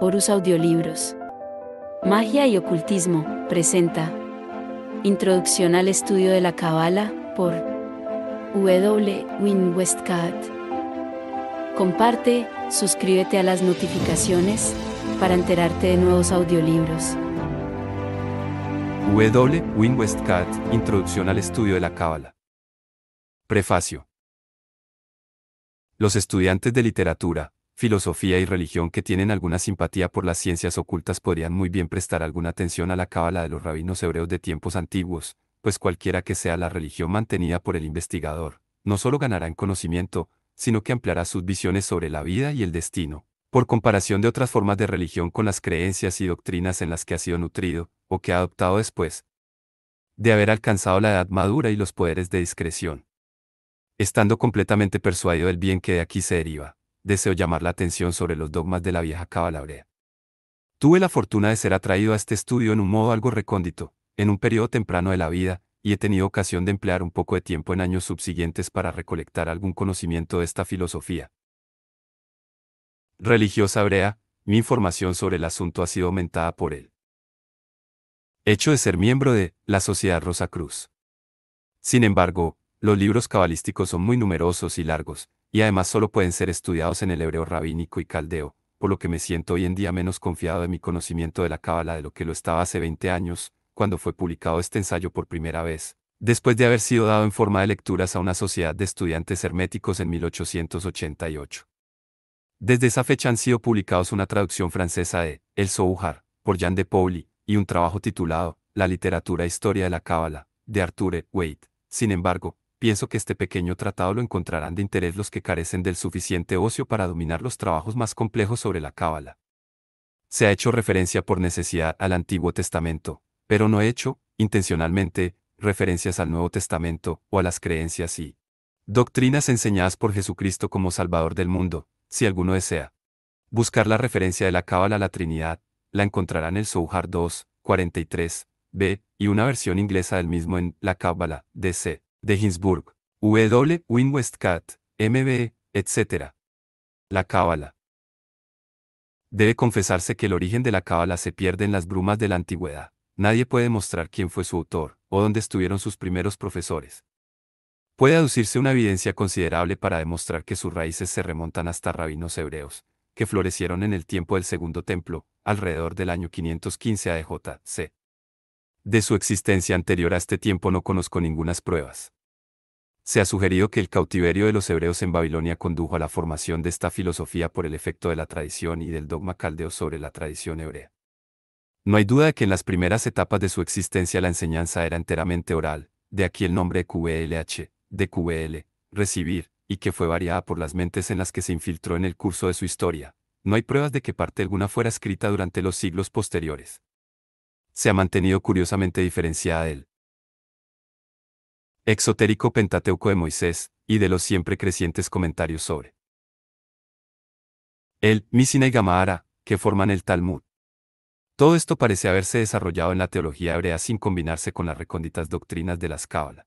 Porus Audiolibros. Magia y Ocultismo presenta Introducción al estudio de la Cabala por W. Win Westcott. Comparte, suscríbete a las notificaciones para enterarte de nuevos audiolibros. W. Win Westcott, Introducción al estudio de la Cábala. Prefacio. Los estudiantes de literatura, filosofía y religión que tienen alguna simpatía por las ciencias ocultas podrían muy bien prestar alguna atención a la cábala de los rabinos hebreos de tiempos antiguos, pues cualquiera que sea la religión mantenida por el investigador, no solo ganará en conocimiento, sino que ampliará sus visiones sobre la vida y el destino. Por comparación de otras formas de religión con las creencias y doctrinas en las que ha sido nutrido, o que ha adoptado después, de haber alcanzado la edad madura y los poderes de discreción, estando completamente persuadido del bien que de aquí se deriva deseo llamar la atención sobre los dogmas de la vieja cabalabrea. Tuve la fortuna de ser atraído a este estudio en un modo algo recóndito, en un periodo temprano de la vida, y he tenido ocasión de emplear un poco de tiempo en años subsiguientes para recolectar algún conocimiento de esta filosofía. Religiosa brea, mi información sobre el asunto ha sido aumentada por él. Hecho de ser miembro de la Sociedad Rosa Cruz. Sin embargo, los libros cabalísticos son muy numerosos y largos, y además solo pueden ser estudiados en el hebreo rabínico y caldeo, por lo que me siento hoy en día menos confiado en mi conocimiento de la cábala de lo que lo estaba hace 20 años, cuando fue publicado este ensayo por primera vez, después de haber sido dado en forma de lecturas a una sociedad de estudiantes herméticos en 1888. Desde esa fecha han sido publicados una traducción francesa de El Zohar, por Jean de Pauli, y un trabajo titulado La literatura e historia de la cábala, de Arthur e. Waite. Sin embargo, pienso que este pequeño tratado lo encontrarán de interés los que carecen del suficiente ocio para dominar los trabajos más complejos sobre la cábala. Se ha hecho referencia por necesidad al Antiguo Testamento, pero no he hecho, intencionalmente, referencias al Nuevo Testamento o a las creencias y doctrinas enseñadas por Jesucristo como Salvador del mundo, si alguno desea. Buscar la referencia de la cábala a la Trinidad, la encontrarán en el Souhar 2, 43, B, y una versión inglesa del mismo en La Cábala, DC de Ginsburg, W. Winwestcat, M.B., etc. La Cábala. Debe confesarse que el origen de la Cábala se pierde en las brumas de la antigüedad. Nadie puede mostrar quién fue su autor, o dónde estuvieron sus primeros profesores. Puede aducirse una evidencia considerable para demostrar que sus raíces se remontan hasta rabinos hebreos, que florecieron en el tiempo del Segundo Templo, alrededor del año 515 C. De su existencia anterior a este tiempo no conozco ninguna pruebas. Se ha sugerido que el cautiverio de los hebreos en Babilonia condujo a la formación de esta filosofía por el efecto de la tradición y del dogma caldeo sobre la tradición hebrea. No hay duda de que en las primeras etapas de su existencia la enseñanza era enteramente oral, de aquí el nombre QLH, de QL, recibir, y que fue variada por las mentes en las que se infiltró en el curso de su historia. No hay pruebas de que parte alguna fuera escrita durante los siglos posteriores se ha mantenido curiosamente diferenciada del exotérico Pentateuco de Moisés y de los siempre crecientes comentarios sobre el Misina y Gamahara, que forman el Talmud. Todo esto parece haberse desarrollado en la teología hebrea sin combinarse con las recónditas doctrinas de las Cábala.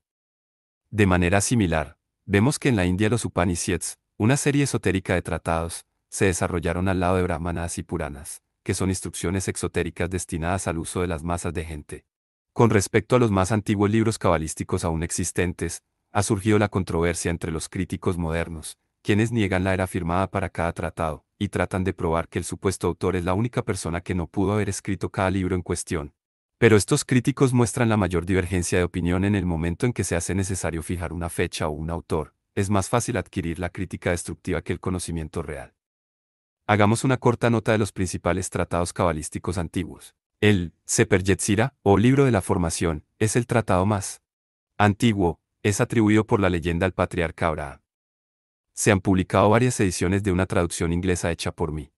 De manera similar, vemos que en la India los Upanishads, una serie esotérica de tratados, se desarrollaron al lado de brahmanas y puranas, que son instrucciones exotéricas destinadas al uso de las masas de gente. Con respecto a los más antiguos libros cabalísticos aún existentes, ha surgido la controversia entre los críticos modernos, quienes niegan la era firmada para cada tratado, y tratan de probar que el supuesto autor es la única persona que no pudo haber escrito cada libro en cuestión. Pero estos críticos muestran la mayor divergencia de opinión en el momento en que se hace necesario fijar una fecha o un autor. Es más fácil adquirir la crítica destructiva que el conocimiento real. Hagamos una corta nota de los principales tratados cabalísticos antiguos. El Seper o Libro de la Formación, es el tratado más antiguo, es atribuido por la leyenda al patriarca Abraham. Se han publicado varias ediciones de una traducción inglesa hecha por mí.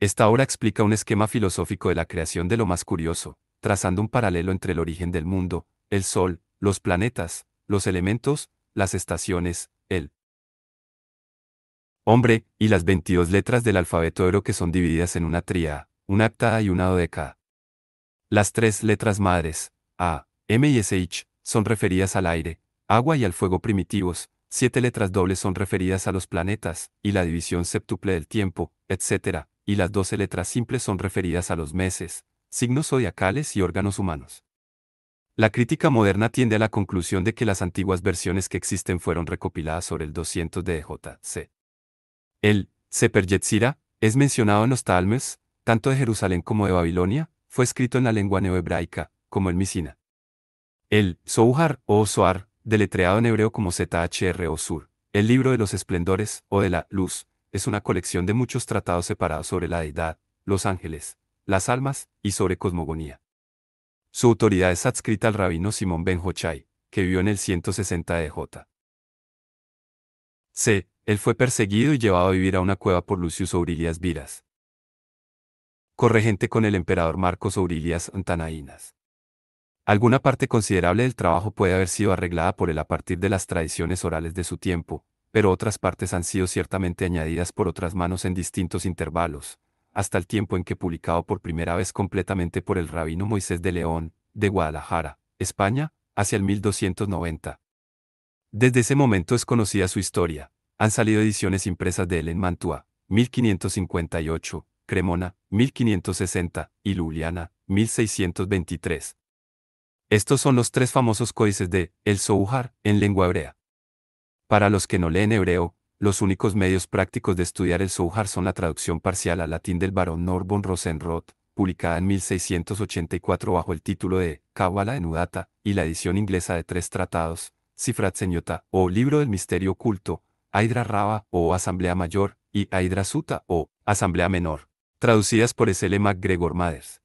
Esta obra explica un esquema filosófico de la creación de lo más curioso, trazando un paralelo entre el origen del mundo, el Sol, los planetas, los elementos, las estaciones, el hombre, y las 22 letras del alfabeto oro que son divididas en una tría, una acta y una dodeca. Las tres letras madres, A, M y SH, son referidas al aire, agua y al fuego primitivos, siete letras dobles son referidas a los planetas, y la división séptuple del tiempo, etc., y las doce letras simples son referidas a los meses, signos zodiacales y órganos humanos. La crítica moderna tiende a la conclusión de que las antiguas versiones que existen fueron recopiladas sobre el 200 de el Sefer Yetzira es mencionado en los Talmes, tanto de Jerusalén como de Babilonia, fue escrito en la lengua neohebraica, como el Misina. El Zohar o Soar, deletreado en hebreo como ZHR o Sur, el libro de los esplendores o de la luz, es una colección de muchos tratados separados sobre la deidad, los ángeles, las almas y sobre cosmogonía. Su autoridad es adscrita al rabino Simón Ben Hochai, que vivió en el 160 de J. C. Él fue perseguido y llevado a vivir a una cueva por Lucius Aurelias Viras. Corregente con el emperador Marcos Aurelias Antanaínas. Alguna parte considerable del trabajo puede haber sido arreglada por él a partir de las tradiciones orales de su tiempo, pero otras partes han sido ciertamente añadidas por otras manos en distintos intervalos, hasta el tiempo en que publicado por primera vez completamente por el rabino Moisés de León, de Guadalajara, España, hacia el 1290. Desde ese momento es conocida su historia, han salido ediciones impresas de él en Mantua, 1558, Cremona, 1560, y Luliana, 1623. Estos son los tres famosos códices de El Zohar, en lengua hebrea. Para los que no leen hebreo, los únicos medios prácticos de estudiar el Zohar son la traducción parcial al latín del barón Norbon Rosenroth, publicada en 1684 bajo el título de Cábala en Udata, y la edición inglesa de tres tratados, Cifrat Señota o Libro del Misterio Oculto, Aydra Raba o Asamblea Mayor y Aydra Suta o Asamblea Menor, traducidas por L. MacGregor Mathers.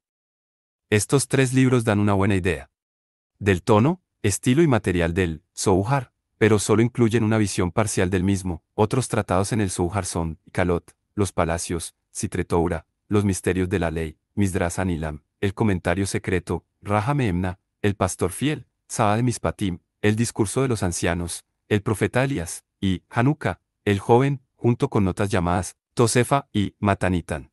Estos tres libros dan una buena idea. Del tono, estilo y material del Souhar, pero solo incluyen una visión parcial del mismo. Otros tratados en el Souhar son Calot, Los Palacios, Citretoura, Los Misterios de la Ley, Misdras Anilam, El Comentario Secreto, Raja Meemna, El Pastor Fiel, Saba de Mispatim, El Discurso de los Ancianos, El Profeta Elías, y Hanuka, el joven, junto con notas llamadas Tosefa y Matanitan.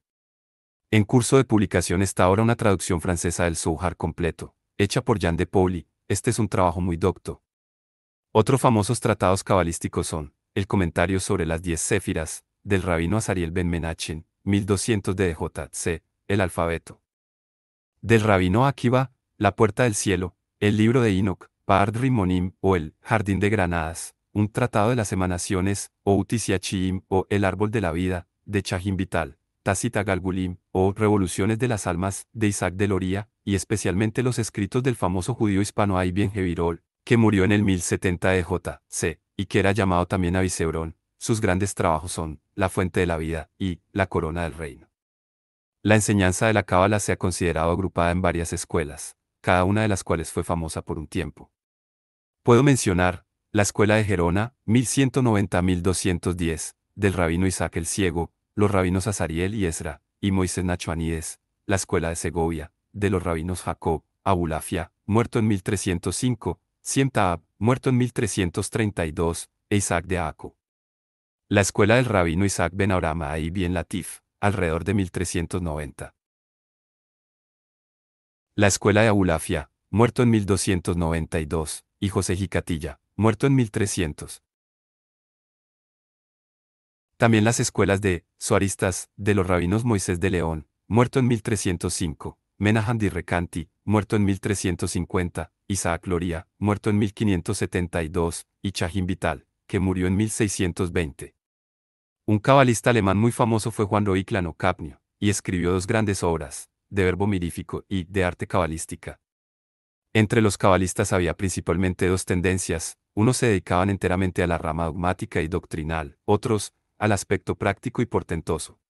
En curso de publicación está ahora una traducción francesa del Zohar completo, hecha por Jean de Pauli, este es un trabajo muy docto. Otros famosos tratados cabalísticos son el comentario sobre las diez céfiras, del rabino Azariel Ben Menachin, 1200 DJC, el alfabeto. Del rabino Akiva, la puerta del cielo, el libro de Enoch, Pard Rimonim o el jardín de granadas, un tratado de las emanaciones, o Utisiachim, o El árbol de la vida, de Chahim Vital, Tacita Galgulim, o Revoluciones de las almas, de Isaac de Loría, y especialmente los escritos del famoso judío hispano Aibien Hevirol, que murió en el 1070 de J.C., y que era llamado también Abisebrón. Sus grandes trabajos son La fuente de la vida y La corona del reino. La enseñanza de la Cábala se ha considerado agrupada en varias escuelas, cada una de las cuales fue famosa por un tiempo. Puedo mencionar, la Escuela de Gerona, 1190-1210, del rabino Isaac el Ciego, los rabinos Azariel y Ezra, y Moisés Nachoanides. La Escuela de Segovia, de los rabinos Jacob, Abulafia, muerto en 1305, Sientaab, muerto en 1332, e Isaac de Aco. La escuela del rabino Isaac Ben aurama y Bien Latif, alrededor de 1390. La escuela de Abulafia, muerto en 1292, y José Jicatilla, muerto en 1300. También las escuelas de Suaristas, de los rabinos Moisés de León, muerto en 1305, Menahandi Recanti, muerto en 1350, Isaac Loria, muerto en 1572, y Chahim Vital, que murió en 1620. Un cabalista alemán muy famoso fue Juan Roiclano Capnio, y escribió dos grandes obras, de verbo mirífico y de arte cabalística, entre los cabalistas había principalmente dos tendencias, unos se dedicaban enteramente a la rama dogmática y doctrinal, otros, al aspecto práctico y portentoso.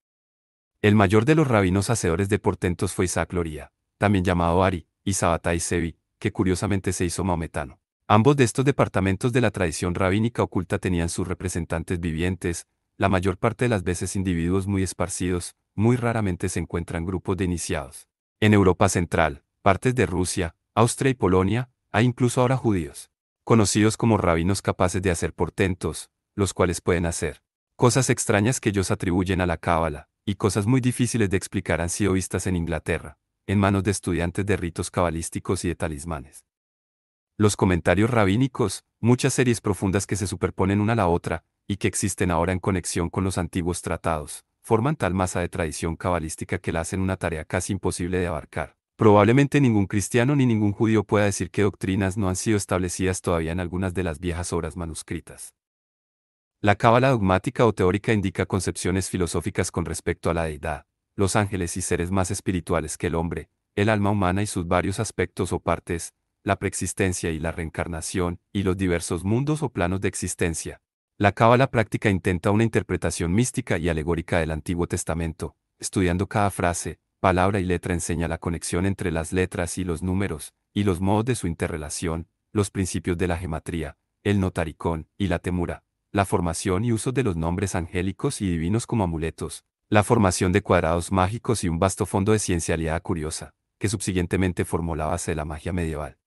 El mayor de los rabinos hacedores de portentos fue Isaac Loria, también llamado Ari, y Sabatai Sevi, que curiosamente se hizo maometano. Ambos de estos departamentos de la tradición rabínica oculta tenían sus representantes vivientes, la mayor parte de las veces individuos muy esparcidos, muy raramente se encuentran grupos de iniciados. En Europa Central, partes de Rusia, Austria y Polonia, hay incluso ahora judíos, conocidos como rabinos capaces de hacer portentos, los cuales pueden hacer cosas extrañas que ellos atribuyen a la cábala, y cosas muy difíciles de explicar han sido vistas en Inglaterra, en manos de estudiantes de ritos cabalísticos y de talismanes. Los comentarios rabínicos, muchas series profundas que se superponen una a la otra, y que existen ahora en conexión con los antiguos tratados, forman tal masa de tradición cabalística que la hacen una tarea casi imposible de abarcar Probablemente ningún cristiano ni ningún judío pueda decir qué doctrinas no han sido establecidas todavía en algunas de las viejas obras manuscritas. La cábala dogmática o teórica indica concepciones filosóficas con respecto a la deidad, los ángeles y seres más espirituales que el hombre, el alma humana y sus varios aspectos o partes, la preexistencia y la reencarnación, y los diversos mundos o planos de existencia. La cábala práctica intenta una interpretación mística y alegórica del Antiguo Testamento, estudiando cada frase, palabra y letra enseña la conexión entre las letras y los números, y los modos de su interrelación, los principios de la gematría, el notaricón y la temura, la formación y uso de los nombres angélicos y divinos como amuletos, la formación de cuadrados mágicos y un vasto fondo de ciencialidad curiosa, que subsiguientemente formó la base de la magia medieval.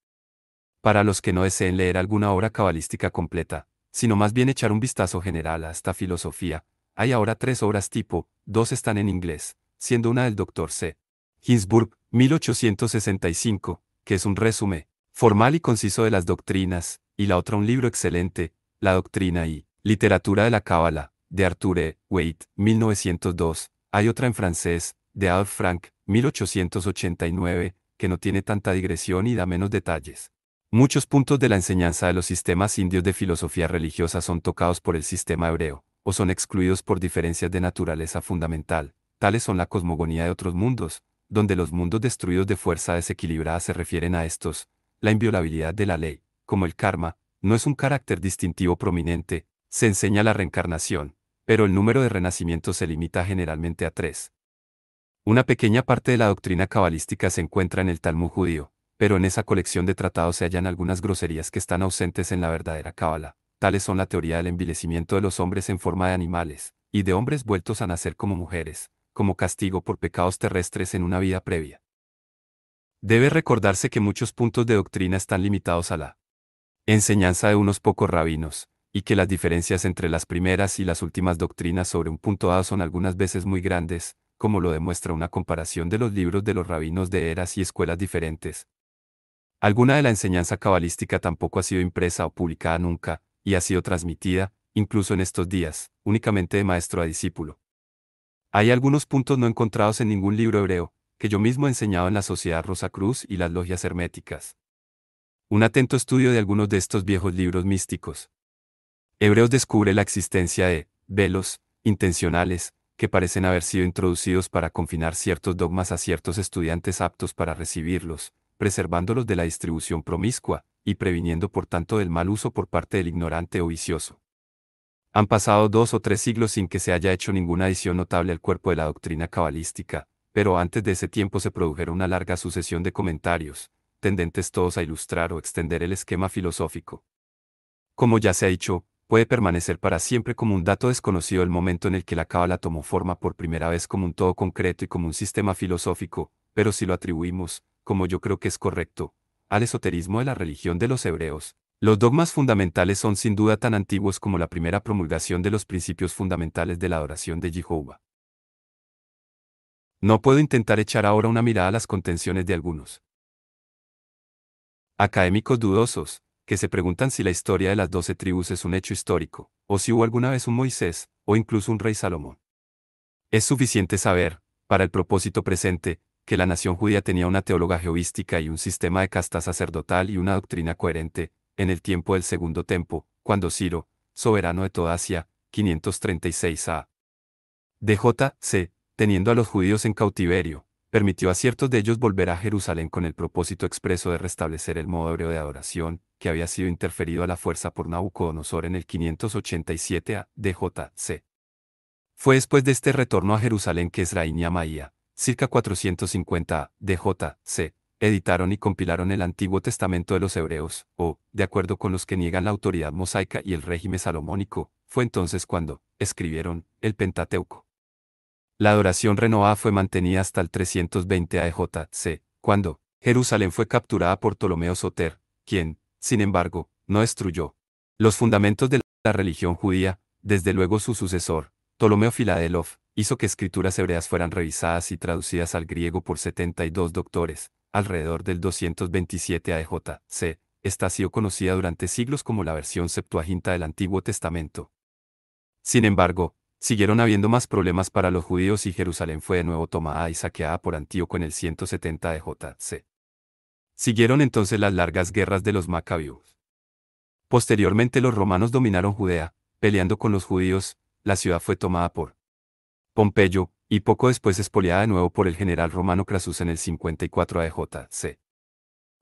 Para los que no deseen leer alguna obra cabalística completa, sino más bien echar un vistazo general a esta filosofía, hay ahora tres obras tipo, dos están en inglés, siendo una del Dr. C. Hinsburg, 1865, que es un resumen formal y conciso de las doctrinas, y la otra un libro excelente, La Doctrina y Literatura de la Cábala, de Arthur E. Waite, 1902. Hay otra en francés, de Adolf Frank, 1889, que no tiene tanta digresión y da menos detalles. Muchos puntos de la enseñanza de los sistemas indios de filosofía religiosa son tocados por el sistema hebreo, o son excluidos por diferencias de naturaleza fundamental, Tales son la cosmogonía de otros mundos, donde los mundos destruidos de fuerza desequilibrada se refieren a estos, la inviolabilidad de la ley, como el karma, no es un carácter distintivo prominente, se enseña la reencarnación, pero el número de renacimientos se limita generalmente a tres. Una pequeña parte de la doctrina cabalística se encuentra en el Talmud judío, pero en esa colección de tratados se hallan algunas groserías que están ausentes en la verdadera cábala. Tales son la teoría del envilecimiento de los hombres en forma de animales, y de hombres vueltos a nacer como mujeres, como castigo por pecados terrestres en una vida previa. Debe recordarse que muchos puntos de doctrina están limitados a la enseñanza de unos pocos rabinos, y que las diferencias entre las primeras y las últimas doctrinas sobre un punto dado son algunas veces muy grandes, como lo demuestra una comparación de los libros de los rabinos de eras y escuelas diferentes. Alguna de la enseñanza cabalística tampoco ha sido impresa o publicada nunca, y ha sido transmitida, incluso en estos días, únicamente de maestro a discípulo, hay algunos puntos no encontrados en ningún libro hebreo, que yo mismo he enseñado en la Sociedad Rosa Cruz y las logias herméticas. Un atento estudio de algunos de estos viejos libros místicos. Hebreos descubre la existencia de velos intencionales que parecen haber sido introducidos para confinar ciertos dogmas a ciertos estudiantes aptos para recibirlos, preservándolos de la distribución promiscua, y previniendo por tanto del mal uso por parte del ignorante o vicioso. Han pasado dos o tres siglos sin que se haya hecho ninguna adición notable al cuerpo de la doctrina cabalística, pero antes de ese tiempo se produjeron una larga sucesión de comentarios, tendentes todos a ilustrar o extender el esquema filosófico. Como ya se ha dicho, puede permanecer para siempre como un dato desconocido el momento en el que la cábala tomó forma por primera vez como un todo concreto y como un sistema filosófico, pero si lo atribuimos, como yo creo que es correcto, al esoterismo de la religión de los hebreos, los dogmas fundamentales son sin duda tan antiguos como la primera promulgación de los principios fundamentales de la adoración de Jehová. No puedo intentar echar ahora una mirada a las contenciones de algunos académicos dudosos, que se preguntan si la historia de las doce tribus es un hecho histórico, o si hubo alguna vez un Moisés, o incluso un rey Salomón. Es suficiente saber, para el propósito presente, que la nación judía tenía una teóloga geoística y un sistema de casta sacerdotal y una doctrina coherente, en el tiempo del segundo tempo, cuando Ciro, soberano de toda Asia, 536 a. D.J.C., teniendo a los judíos en cautiverio, permitió a ciertos de ellos volver a Jerusalén con el propósito expreso de restablecer el modo de adoración, que había sido interferido a la fuerza por Nabucodonosor en el 587 a. D.J.C. Fue después de este retorno a Jerusalén que Esraín y Amaía, circa 450 a. D.J.C., editaron y compilaron el Antiguo Testamento de los Hebreos, o, de acuerdo con los que niegan la autoridad mosaica y el régimen salomónico, fue entonces cuando, escribieron, el Pentateuco. La adoración renovada fue mantenida hasta el 320 A.J.C., e cuando, Jerusalén fue capturada por Ptolomeo Soter, quien, sin embargo, no destruyó los fundamentos de la religión judía, desde luego su sucesor, Ptolomeo filadelof hizo que escrituras hebreas fueran revisadas y traducidas al griego por 72 doctores, alrededor del 227 AJC, e c. Esta ha sido conocida durante siglos como la versión Septuaginta del Antiguo Testamento. Sin embargo, siguieron habiendo más problemas para los judíos y Jerusalén fue de nuevo tomada y saqueada por Antíoco en el 170 AJC. E c. Siguieron entonces las largas guerras de los macabeos. Posteriormente los romanos dominaron Judea, peleando con los judíos, la ciudad fue tomada por Pompeyo, y poco después expoliada de nuevo por el general romano Crasus en el 54 C.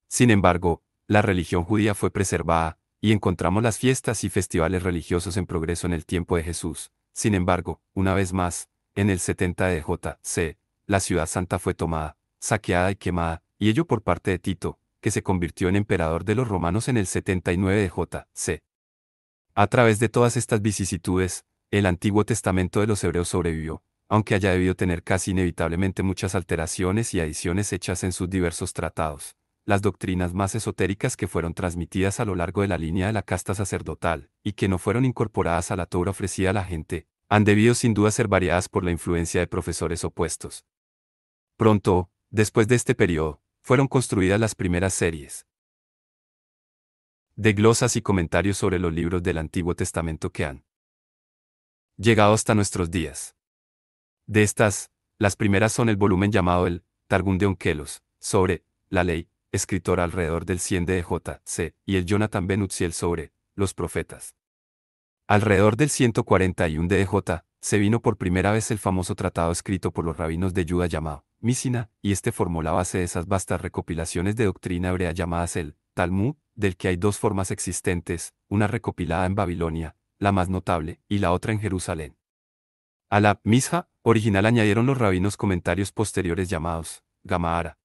Sin embargo, la religión judía fue preservada, y encontramos las fiestas y festivales religiosos en progreso en el tiempo de Jesús. Sin embargo, una vez más, en el 70 de JC, la ciudad santa fue tomada, saqueada y quemada, y ello por parte de Tito, que se convirtió en emperador de los romanos en el 79 de JC. A través de todas estas vicisitudes, el Antiguo Testamento de los Hebreos sobrevivió, aunque haya debido tener casi inevitablemente muchas alteraciones y adiciones hechas en sus diversos tratados. Las doctrinas más esotéricas que fueron transmitidas a lo largo de la línea de la casta sacerdotal, y que no fueron incorporadas a la Torah ofrecida a la gente, han debido sin duda ser variadas por la influencia de profesores opuestos. Pronto, después de este periodo, fueron construidas las primeras series de glosas y comentarios sobre los libros del Antiguo Testamento que han llegado hasta nuestros días. De estas, las primeras son el volumen llamado el Targum de Onkelos, sobre la ley, escritor alrededor del 100 de J.C., y el Jonathan Ben Uziel sobre los profetas. Alrededor del 141 de se vino por primera vez el famoso tratado escrito por los rabinos de Judá llamado Misina, y este formó la base de esas vastas recopilaciones de doctrina hebrea llamadas el Talmud, del que hay dos formas existentes, una recopilada en Babilonia, la más notable, y la otra en Jerusalén. la Misha, original añadieron los rabinos comentarios posteriores llamados Gamahara.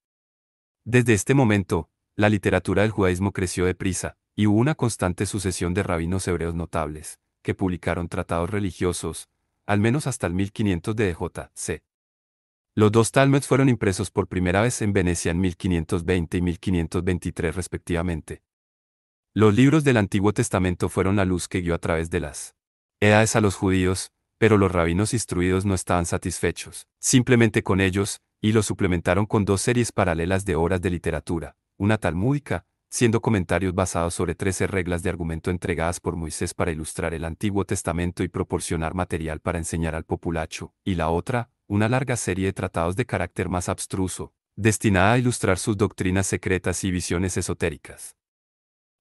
Desde este momento, la literatura del judaísmo creció deprisa, y hubo una constante sucesión de rabinos hebreos notables, que publicaron tratados religiosos, al menos hasta el 1500 de D.J.C. Los dos Talmuds fueron impresos por primera vez en Venecia en 1520 y 1523 respectivamente. Los libros del Antiguo Testamento fueron la luz que guió a través de las edades a los judíos, pero los rabinos instruidos no estaban satisfechos, simplemente con ellos, y lo suplementaron con dos series paralelas de obras de literatura, una talmúdica, siendo comentarios basados sobre trece reglas de argumento entregadas por Moisés para ilustrar el Antiguo Testamento y proporcionar material para enseñar al populacho, y la otra, una larga serie de tratados de carácter más abstruso, destinada a ilustrar sus doctrinas secretas y visiones esotéricas.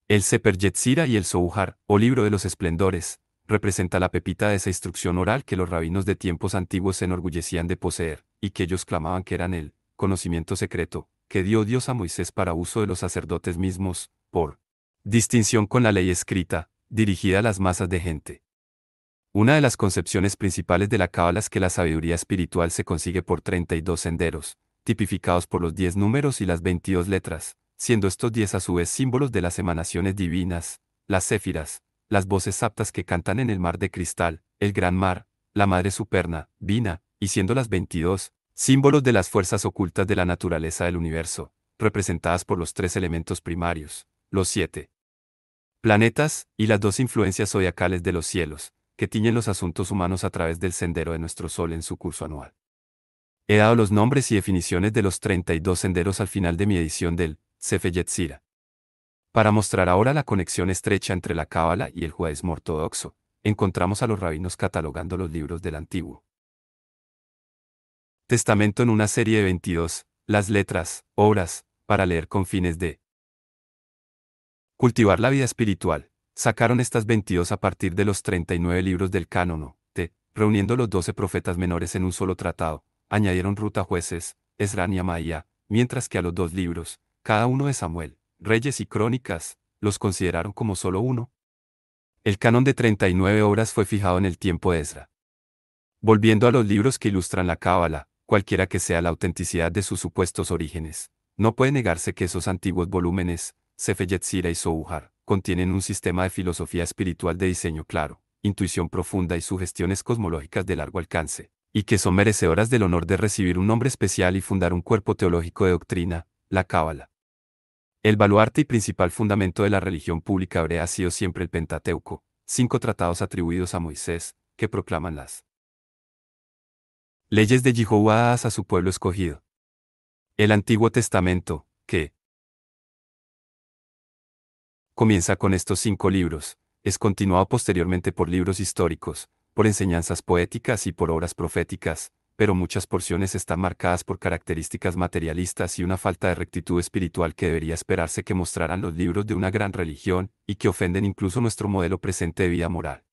El Seper Yetzira y el Souhar, o Libro de los Esplendores, representa la pepita de esa instrucción oral que los rabinos de tiempos antiguos se enorgullecían de poseer, y que ellos clamaban que eran el conocimiento secreto, que dio Dios a Moisés para uso de los sacerdotes mismos, por distinción con la ley escrita, dirigida a las masas de gente. Una de las concepciones principales de la Cábala es que la sabiduría espiritual se consigue por 32 senderos, tipificados por los 10 números y las 22 letras, siendo estos 10 a su vez símbolos de las emanaciones divinas, las céfiras, las voces aptas que cantan en el mar de cristal, el gran mar, la madre superna, Vina, y siendo las 22, símbolos de las fuerzas ocultas de la naturaleza del universo, representadas por los tres elementos primarios, los siete planetas y las dos influencias zodiacales de los cielos, que tiñen los asuntos humanos a través del sendero de nuestro Sol en su curso anual. He dado los nombres y definiciones de los 32 senderos al final de mi edición del Sefeyet para mostrar ahora la conexión estrecha entre la cábala y el judaísmo ortodoxo, encontramos a los rabinos catalogando los libros del Antiguo Testamento en una serie de 22, las letras, obras, para leer con fines de cultivar la vida espiritual. Sacaron estas 22 a partir de los 39 libros del cánono, T, reuniendo los 12 profetas menores en un solo tratado, añadieron Ruta Jueces, Esran y Amaía, mientras que a los dos libros, cada uno de Samuel, Reyes y Crónicas, los consideraron como solo uno. El canon de 39 obras fue fijado en el tiempo de Ezra. Volviendo a los libros que ilustran la Cábala, cualquiera que sea la autenticidad de sus supuestos orígenes, no puede negarse que esos antiguos volúmenes, Sefeyet y Souhar, contienen un sistema de filosofía espiritual de diseño claro, intuición profunda y sugestiones cosmológicas de largo alcance, y que son merecedoras del honor de recibir un nombre especial y fundar un cuerpo teológico de doctrina, la Cábala. El baluarte y principal fundamento de la religión pública hebrea ha sido siempre el Pentateuco, cinco tratados atribuidos a Moisés, que proclaman las leyes de Jehová a su pueblo escogido. El Antiguo Testamento, que comienza con estos cinco libros, es continuado posteriormente por libros históricos, por enseñanzas poéticas y por obras proféticas, pero muchas porciones están marcadas por características materialistas y una falta de rectitud espiritual que debería esperarse que mostraran los libros de una gran religión, y que ofenden incluso nuestro modelo presente de vida moral.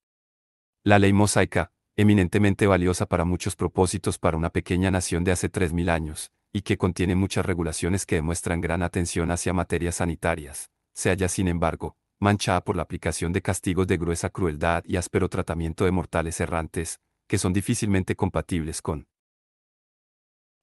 La ley mosaica, eminentemente valiosa para muchos propósitos para una pequeña nación de hace 3.000 años, y que contiene muchas regulaciones que demuestran gran atención hacia materias sanitarias, se halla sin embargo, manchada por la aplicación de castigos de gruesa crueldad y áspero tratamiento de mortales errantes, que son difícilmente compatibles con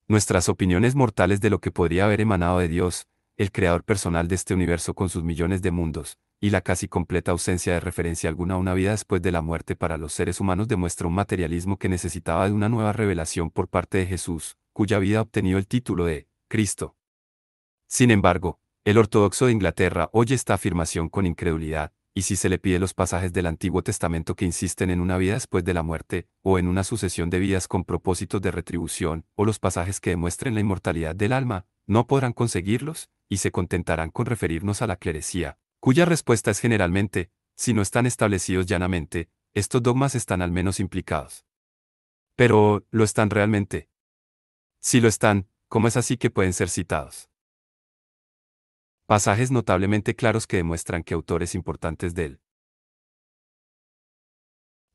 Nuestras opiniones mortales de lo que podría haber emanado de Dios, el creador personal de este universo con sus millones de mundos, y la casi completa ausencia de referencia alguna a una vida después de la muerte para los seres humanos demuestra un materialismo que necesitaba de una nueva revelación por parte de Jesús, cuya vida ha obtenido el título de Cristo. Sin embargo, el ortodoxo de Inglaterra oye esta afirmación con incredulidad, y si se le pide los pasajes del Antiguo Testamento que insisten en una vida después de la muerte, o en una sucesión de vidas con propósitos de retribución, o los pasajes que demuestren la inmortalidad del alma, no podrán conseguirlos, y se contentarán con referirnos a la clerecía, cuya respuesta es generalmente, si no están establecidos llanamente, estos dogmas están al menos implicados. Pero, ¿lo están realmente? Si lo están, ¿cómo es así que pueden ser citados? pasajes notablemente claros que demuestran que autores importantes del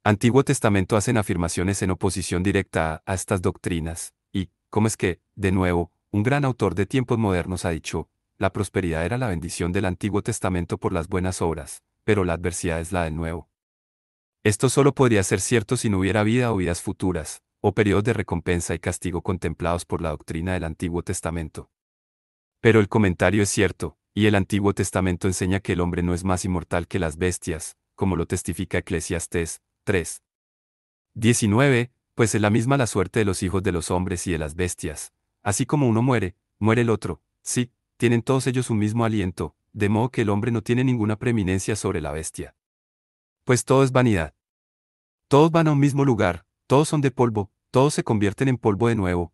Antiguo Testamento hacen afirmaciones en oposición directa a, estas doctrinas, y, como es que, de nuevo, un gran autor de tiempos modernos ha dicho, la prosperidad era la bendición del Antiguo Testamento por las buenas obras, pero la adversidad es la del Nuevo. Esto solo podría ser cierto si no hubiera vida o vidas futuras, o periodos de recompensa y castigo contemplados por la doctrina del Antiguo Testamento. Pero el comentario es cierto, y el Antiguo Testamento enseña que el hombre no es más inmortal que las bestias, como lo testifica Eclesiastes 3. 19. Pues es la misma la suerte de los hijos de los hombres y de las bestias. Así como uno muere, muere el otro. Sí, tienen todos ellos un mismo aliento, de modo que el hombre no tiene ninguna preeminencia sobre la bestia. Pues todo es vanidad. Todos van a un mismo lugar, todos son de polvo, todos se convierten en polvo de nuevo.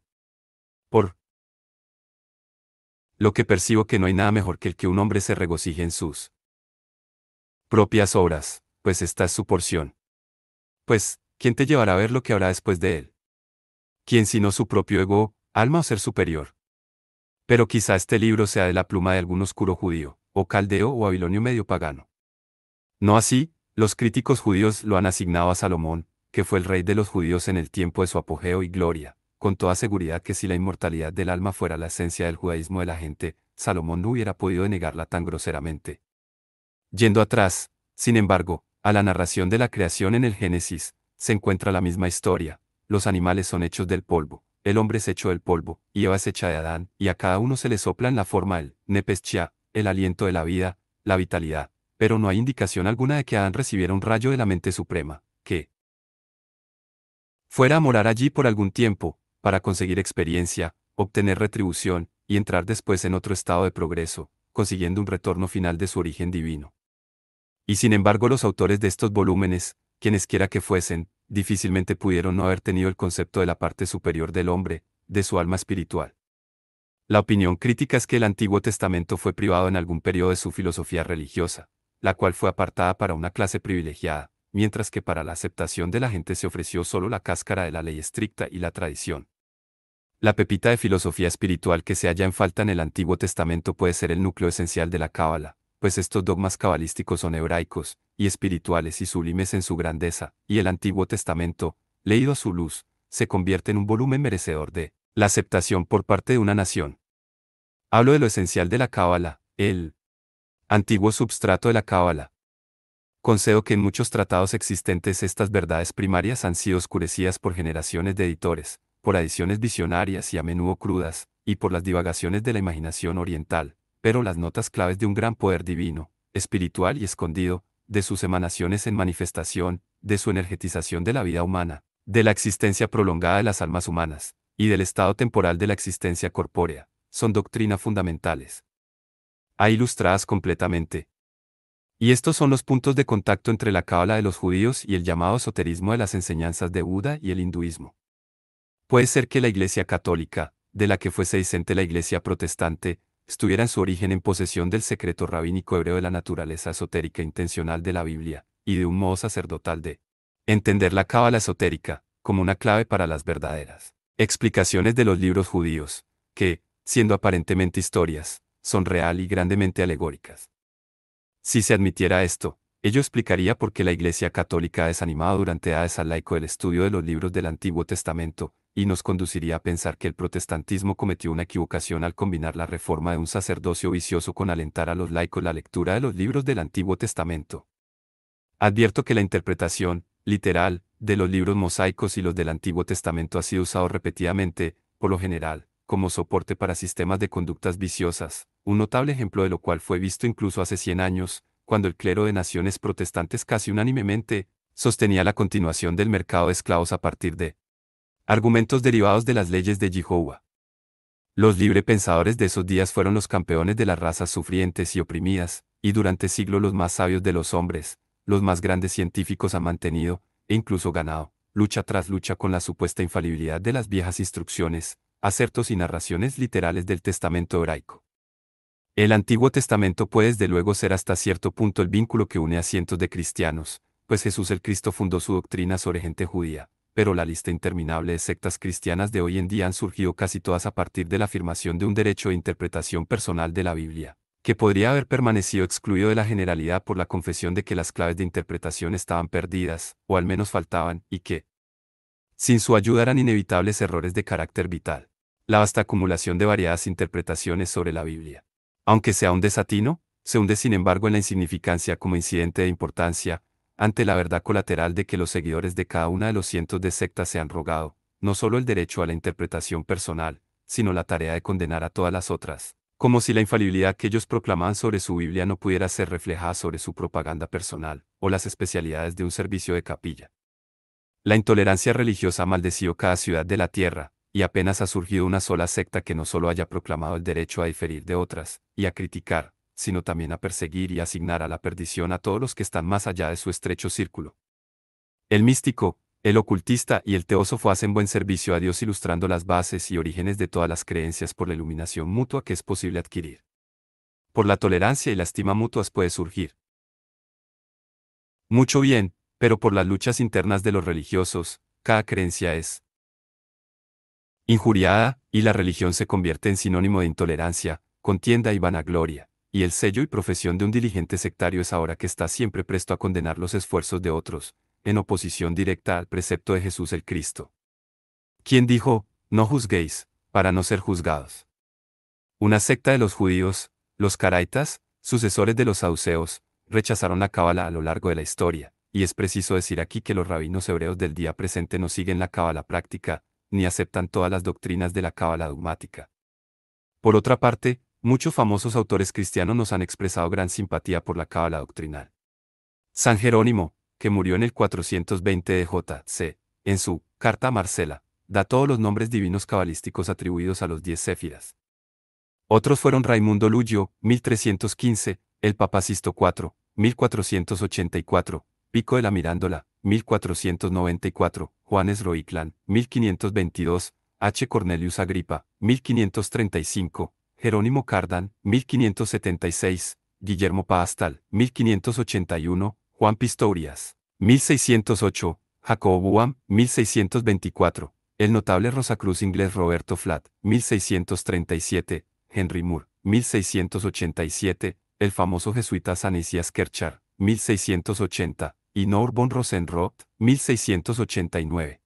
Por lo que percibo que no hay nada mejor que el que un hombre se regocije en sus propias obras, pues esta es su porción. Pues, ¿quién te llevará a ver lo que habrá después de él? ¿Quién sino su propio ego, alma o ser superior? Pero quizá este libro sea de la pluma de algún oscuro judío, o caldeo o babilonio medio pagano. No así, los críticos judíos lo han asignado a Salomón, que fue el rey de los judíos en el tiempo de su apogeo y gloria con toda seguridad que si la inmortalidad del alma fuera la esencia del judaísmo de la gente, Salomón no hubiera podido negarla tan groseramente. Yendo atrás, sin embargo, a la narración de la creación en el Génesis, se encuentra la misma historia, los animales son hechos del polvo, el hombre es hecho del polvo, y Eva es hecha de Adán, y a cada uno se le sopla en la forma del nepeschia, el aliento de la vida, la vitalidad, pero no hay indicación alguna de que Adán recibiera un rayo de la mente suprema, que fuera a morar allí por algún tiempo, para conseguir experiencia, obtener retribución, y entrar después en otro estado de progreso, consiguiendo un retorno final de su origen divino. Y sin embargo los autores de estos volúmenes, quienesquiera que fuesen, difícilmente pudieron no haber tenido el concepto de la parte superior del hombre, de su alma espiritual. La opinión crítica es que el Antiguo Testamento fue privado en algún periodo de su filosofía religiosa, la cual fue apartada para una clase privilegiada, mientras que para la aceptación de la gente se ofreció solo la cáscara de la ley estricta y la tradición. La pepita de filosofía espiritual que se halla en falta en el Antiguo Testamento puede ser el núcleo esencial de la Cábala, pues estos dogmas cabalísticos son hebraicos, y espirituales y sublimes en su grandeza, y el Antiguo Testamento, leído a su luz, se convierte en un volumen merecedor de la aceptación por parte de una nación. Hablo de lo esencial de la Cábala, el antiguo substrato de la Cábala. Concedo que en muchos tratados existentes estas verdades primarias han sido oscurecidas por generaciones de editores, por adiciones visionarias y a menudo crudas, y por las divagaciones de la imaginación oriental, pero las notas claves de un gran poder divino, espiritual y escondido, de sus emanaciones en manifestación, de su energetización de la vida humana, de la existencia prolongada de las almas humanas, y del estado temporal de la existencia corpórea, son doctrinas fundamentales. A ilustradas completamente. Y estos son los puntos de contacto entre la cábala de los judíos y el llamado esoterismo de las enseñanzas de Buda y el hinduismo. Puede ser que la Iglesia católica, de la que fuese disente la Iglesia protestante, estuviera en su origen en posesión del secreto rabínico hebreo de la naturaleza esotérica intencional de la Biblia, y de un modo sacerdotal de entender la cábala esotérica, como una clave para las verdaderas explicaciones de los libros judíos, que, siendo aparentemente historias, son real y grandemente alegóricas. Si se admitiera esto, ello explicaría por qué la Iglesia Católica ha desanimado durante edades al laico el estudio de los libros del Antiguo Testamento, y nos conduciría a pensar que el protestantismo cometió una equivocación al combinar la reforma de un sacerdocio vicioso con alentar a los laicos la lectura de los libros del Antiguo Testamento. Advierto que la interpretación, literal, de los libros mosaicos y los del Antiguo Testamento ha sido usado repetidamente, por lo general, como soporte para sistemas de conductas viciosas, un notable ejemplo de lo cual fue visto incluso hace 100 años, cuando el clero de naciones protestantes casi unánimemente, sostenía la continuación del mercado de esclavos a partir de Argumentos derivados de las leyes de Jehová. Los pensadores de esos días fueron los campeones de las razas sufrientes y oprimidas, y durante siglos los más sabios de los hombres, los más grandes científicos han mantenido, e incluso ganado, lucha tras lucha con la supuesta infalibilidad de las viejas instrucciones, acertos y narraciones literales del Testamento hebraico. El Antiguo Testamento puede desde luego ser hasta cierto punto el vínculo que une a cientos de cristianos, pues Jesús el Cristo fundó su doctrina sobre gente judía, pero la lista interminable de sectas cristianas de hoy en día han surgido casi todas a partir de la afirmación de un derecho de interpretación personal de la Biblia, que podría haber permanecido excluido de la generalidad por la confesión de que las claves de interpretación estaban perdidas, o al menos faltaban, y que, sin su ayuda eran inevitables errores de carácter vital. La vasta acumulación de variadas interpretaciones sobre la Biblia. Aunque sea un desatino, se hunde sin embargo en la insignificancia como incidente de importancia, ante la verdad colateral de que los seguidores de cada una de los cientos de sectas se han rogado, no solo el derecho a la interpretación personal, sino la tarea de condenar a todas las otras, como si la infalibilidad que ellos proclamaban sobre su Biblia no pudiera ser reflejada sobre su propaganda personal, o las especialidades de un servicio de capilla. La intolerancia religiosa maldecido cada ciudad de la tierra, y apenas ha surgido una sola secta que no solo haya proclamado el derecho a diferir de otras, y a criticar, sino también a perseguir y asignar a la perdición a todos los que están más allá de su estrecho círculo. El místico, el ocultista y el teósofo hacen buen servicio a Dios ilustrando las bases y orígenes de todas las creencias por la iluminación mutua que es posible adquirir. Por la tolerancia y la estima mutuas puede surgir. Mucho bien, pero por las luchas internas de los religiosos, cada creencia es injuriada, y la religión se convierte en sinónimo de intolerancia, contienda y vanagloria y el sello y profesión de un diligente sectario es ahora que está siempre presto a condenar los esfuerzos de otros, en oposición directa al precepto de Jesús el Cristo. Quien dijo, no juzguéis, para no ser juzgados. Una secta de los judíos, los caraitas, sucesores de los saduceos, rechazaron la cábala a lo largo de la historia, y es preciso decir aquí que los rabinos hebreos del día presente no siguen la cábala práctica, ni aceptan todas las doctrinas de la cábala dogmática. Por otra parte, muchos famosos autores cristianos nos han expresado gran simpatía por la cábala doctrinal. San Jerónimo, que murió en el 420 de JC, en su Carta a Marcela, da todos los nombres divinos cabalísticos atribuidos a los diez céfiras. Otros fueron Raimundo Lullo, 1315, el Papa Sisto IV, 1484, Pico de la Mirándola, 1494, Juanes Roiclan, 1522, H. Cornelius Agripa, 1535, Jerónimo Cardan, 1576, Guillermo Pastal, 1581, Juan Pistorias, 1608, Jacobo Buam, 1624, el notable Rosacruz inglés Roberto Flat, 1637, Henry Moore, 1687, el famoso jesuita San Kerchar, 1680, y Norbon Rosenroth, 1689.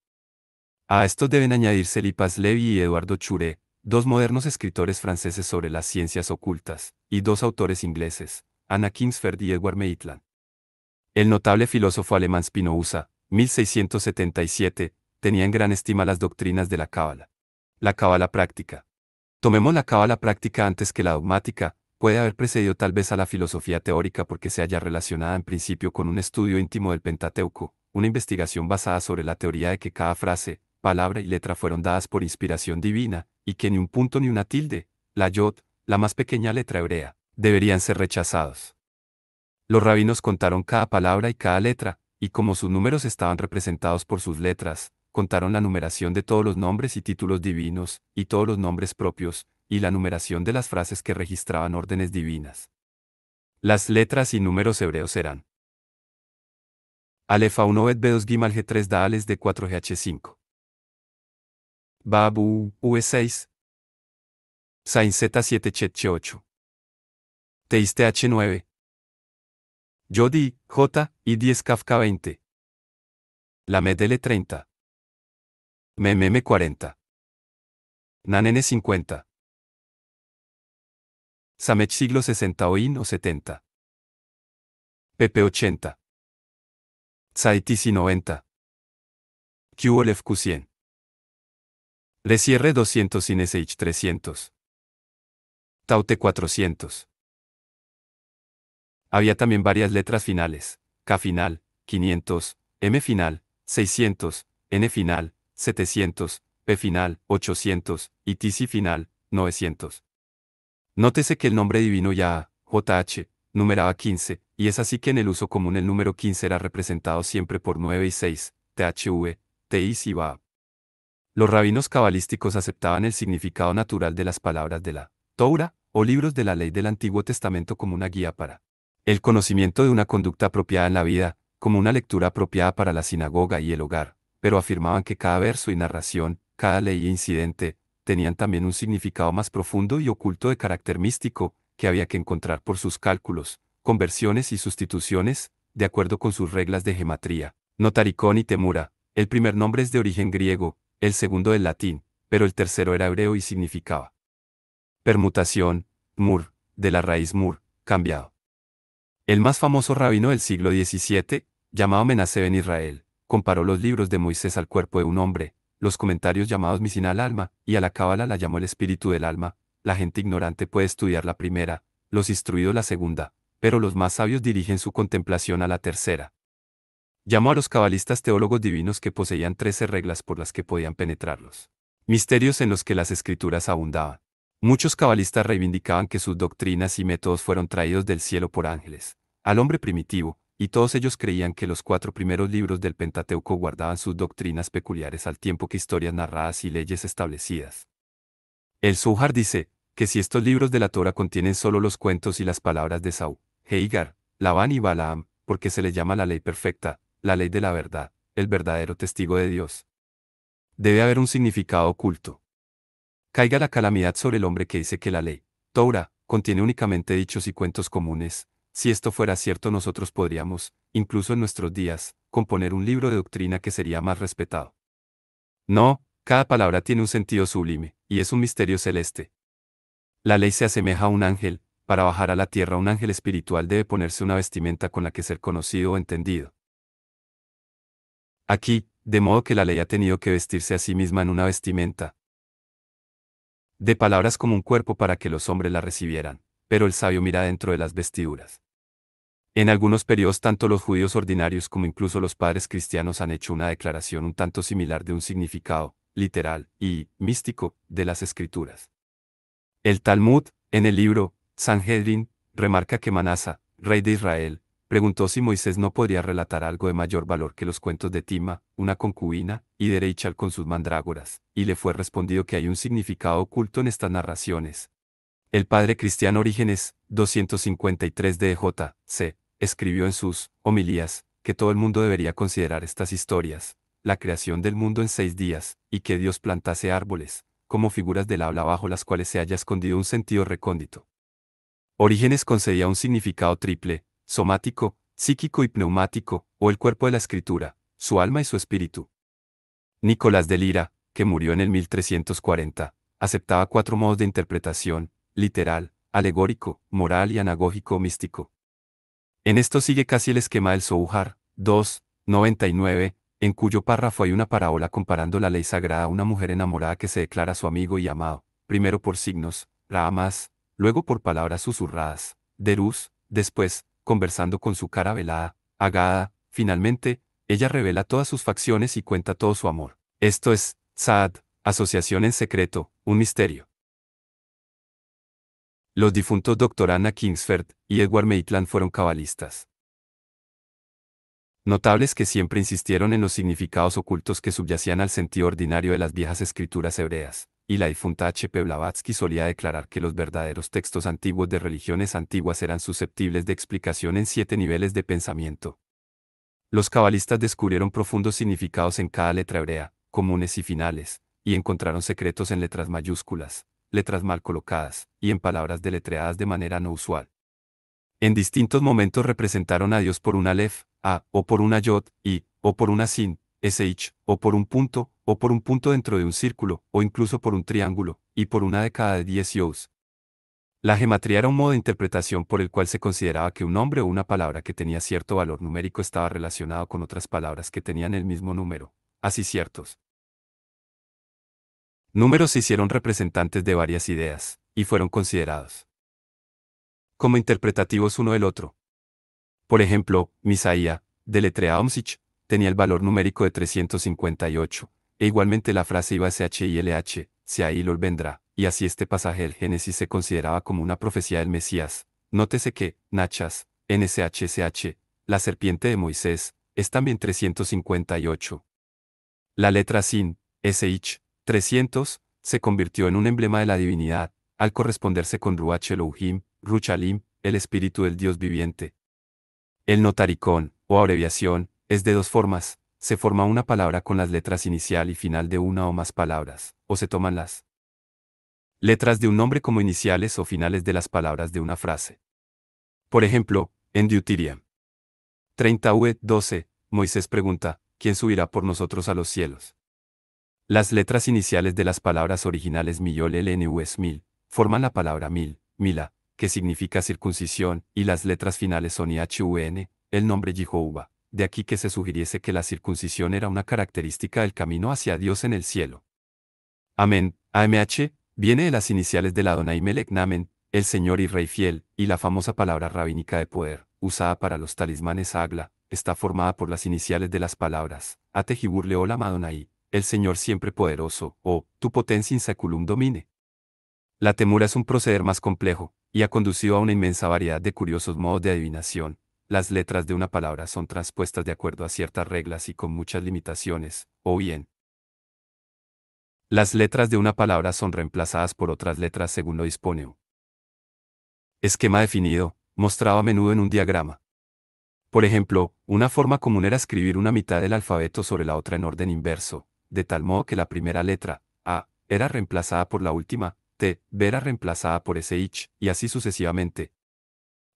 A estos deben añadirse Lipas Levy y Eduardo Churé, Dos modernos escritores franceses sobre las ciencias ocultas, y dos autores ingleses, Anna Kingsford y Edward Maitland. El notable filósofo alemán Spinoza, 1677, tenía en gran estima las doctrinas de la Cábala. La Cábala práctica. Tomemos la Cábala práctica antes que la dogmática, puede haber precedido tal vez a la filosofía teórica porque se halla relacionada en principio con un estudio íntimo del Pentateuco, una investigación basada sobre la teoría de que cada frase, palabra y letra fueron dadas por inspiración divina, y que ni un punto ni una tilde, la yod, la más pequeña letra hebrea, deberían ser rechazados. Los rabinos contaron cada palabra y cada letra, y como sus números estaban representados por sus letras, contaron la numeración de todos los nombres y títulos divinos, y todos los nombres propios, y la numeración de las frases que registraban órdenes divinas. Las letras y números hebreos eran Alefa 1 Bet 2 Gimal G3 Daales D4 GH5 Babu, u 6 sainzeta Z7 8. Teiste H9. Jodi, J, i 10 Kafka 20. Lamedele L30. mmm 40. Nanene 50. Samech siglo 60 oin o 70. Pepe 80. Zaitisi 90. q 100 cierre 200 sh 300. Taute 400. Había también varias letras finales, K final, 500, M final, 600, N final, 700, P final, 800, y TC final, 900. Nótese que el nombre divino ya JH, numeraba 15, y es así que en el uso común el número 15 era representado siempre por 9 y 6, THV, TI y los rabinos cabalísticos aceptaban el significado natural de las palabras de la Toura, o libros de la ley del Antiguo Testamento como una guía para el conocimiento de una conducta apropiada en la vida, como una lectura apropiada para la sinagoga y el hogar, pero afirmaban que cada verso y narración, cada ley e incidente, tenían también un significado más profundo y oculto de carácter místico, que había que encontrar por sus cálculos, conversiones y sustituciones, de acuerdo con sus reglas de gematría. Notaricón y Temura, el primer nombre es de origen griego, el segundo del latín, pero el tercero era hebreo y significaba permutación, mur, de la raíz mur, cambiado. El más famoso rabino del siglo XVII, llamado menasseh en Israel, comparó los libros de Moisés al cuerpo de un hombre, los comentarios llamados Misina al alma, y a la cábala la llamó el espíritu del alma. La gente ignorante puede estudiar la primera, los instruidos la segunda, pero los más sabios dirigen su contemplación a la tercera. Llamó a los cabalistas teólogos divinos que poseían trece reglas por las que podían penetrarlos. Misterios en los que las escrituras abundaban. Muchos cabalistas reivindicaban que sus doctrinas y métodos fueron traídos del cielo por ángeles, al hombre primitivo, y todos ellos creían que los cuatro primeros libros del Pentateuco guardaban sus doctrinas peculiares al tiempo que historias narradas y leyes establecidas. El Suhar dice, que si estos libros de la Torah contienen solo los cuentos y las palabras de Saúl, Heigar, Labán y Balaam, porque se le llama la ley perfecta, la ley de la verdad, el verdadero testigo de Dios. Debe haber un significado oculto. Caiga la calamidad sobre el hombre que dice que la ley, Torah, contiene únicamente dichos y cuentos comunes. Si esto fuera cierto nosotros podríamos, incluso en nuestros días, componer un libro de doctrina que sería más respetado. No, cada palabra tiene un sentido sublime, y es un misterio celeste. La ley se asemeja a un ángel, para bajar a la tierra un ángel espiritual debe ponerse una vestimenta con la que ser conocido o entendido aquí, de modo que la ley ha tenido que vestirse a sí misma en una vestimenta. De palabras como un cuerpo para que los hombres la recibieran, pero el sabio mira dentro de las vestiduras. En algunos periodos tanto los judíos ordinarios como incluso los padres cristianos han hecho una declaración un tanto similar de un significado, literal y místico, de las escrituras. El Talmud, en el libro Sanhedrin, remarca que Manasa, rey de Israel, preguntó si Moisés no podría relatar algo de mayor valor que los cuentos de Tima, una concubina, y de Reichal con sus mandrágoras, y le fue respondido que hay un significado oculto en estas narraciones. El padre cristiano Orígenes, 253 J. C., escribió en sus homilías que todo el mundo debería considerar estas historias, la creación del mundo en seis días, y que Dios plantase árboles, como figuras del habla bajo las cuales se haya escondido un sentido recóndito. Orígenes concedía un significado triple, somático, psíquico y pneumático, o el cuerpo de la escritura, su alma y su espíritu. Nicolás de Lira, que murió en el 1340, aceptaba cuatro modos de interpretación, literal, alegórico, moral y anagógico o místico. En esto sigue casi el esquema del Souhar 99, en cuyo párrafo hay una parábola comparando la ley sagrada a una mujer enamorada que se declara su amigo y amado, primero por signos, ramas, luego por palabras susurradas, derus, después, conversando con su cara velada, agada, finalmente, ella revela todas sus facciones y cuenta todo su amor. Esto es, Saad, asociación en secreto, un misterio. Los difuntos Dr. Anna Kingsford y Edward Maitland fueron cabalistas. Notables que siempre insistieron en los significados ocultos que subyacían al sentido ordinario de las viejas escrituras hebreas y la difunta P. Blavatsky solía declarar que los verdaderos textos antiguos de religiones antiguas eran susceptibles de explicación en siete niveles de pensamiento. Los cabalistas descubrieron profundos significados en cada letra hebrea, comunes y finales, y encontraron secretos en letras mayúsculas, letras mal colocadas, y en palabras deletreadas de manera no usual. En distintos momentos representaron a Dios por una lef, a, o por una yod, y, o por una sin, SH, o por un punto, o por un punto dentro de un círculo, o incluso por un triángulo, y por una de cada 10 YOs. La gematría era un modo de interpretación por el cual se consideraba que un nombre o una palabra que tenía cierto valor numérico estaba relacionado con otras palabras que tenían el mismo número, así ciertos. Números se hicieron representantes de varias ideas, y fueron considerados como interpretativos uno del otro. Por ejemplo, Misaía, deletrea Omsich, tenía el valor numérico de 358, e igualmente la frase iba SHILH, si ahí lo vendrá, y así este pasaje del Génesis se consideraba como una profecía del Mesías. Nótese que, Nachas, NSHSH, la serpiente de Moisés, es también 358. La letra Sin, SH, 300, se convirtió en un emblema de la divinidad, al corresponderse con Ruach Elohim, Ruchalim, el espíritu del Dios viviente. El notaricón, o abreviación, es de dos formas, se forma una palabra con las letras inicial y final de una o más palabras, o se toman las letras de un nombre como iniciales o finales de las palabras de una frase. Por ejemplo, en Deuteria 30 Moisés pregunta, ¿quién subirá por nosotros a los cielos? Las letras iniciales de las palabras originales Miol LNUS mil forman la palabra mil, mila, que significa circuncisión, y las letras finales son IHUN, el nombre yihouba de aquí que se sugiriese que la circuncisión era una característica del camino hacia Dios en el cielo. Amén, AMH, viene de las iniciales de la Adonai Melech Namen, el Señor y Rey fiel, y la famosa palabra rabínica de poder, usada para los talismanes Agla, está formada por las iniciales de las palabras, Atejibur Leolam Adonai, el Señor siempre poderoso, o tu potencia in domine. La temura es un proceder más complejo, y ha conducido a una inmensa variedad de curiosos modos de adivinación, las letras de una palabra son transpuestas de acuerdo a ciertas reglas y con muchas limitaciones, o bien, las letras de una palabra son reemplazadas por otras letras según lo dispone. Esquema definido, mostrado a menudo en un diagrama. Por ejemplo, una forma común era escribir una mitad del alfabeto sobre la otra en orden inverso, de tal modo que la primera letra, A, era reemplazada por la última, T, B era reemplazada por SH, y así sucesivamente.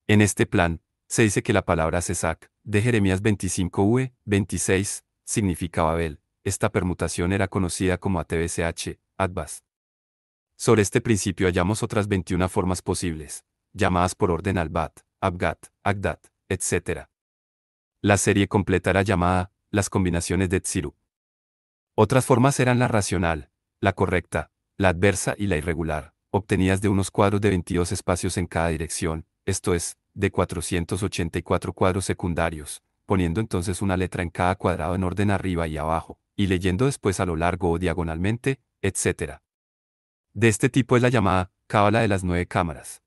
En este plan, se dice que la palabra Sesac, de Jeremías 25v, 26, significaba Babel. Esta permutación era conocida como ATBCH, ATBAS. Sobre este principio hallamos otras 21 formas posibles, llamadas por orden Albat, Abgat, Agdat, etc. La serie completa era llamada las combinaciones de Tsiru. Otras formas eran la racional, la correcta, la adversa y la irregular, obtenidas de unos cuadros de 22 espacios en cada dirección, esto es, de 484 cuadros secundarios, poniendo entonces una letra en cada cuadrado en orden arriba y abajo, y leyendo después a lo largo o diagonalmente, etc. De este tipo es la llamada cábala de las nueve cámaras.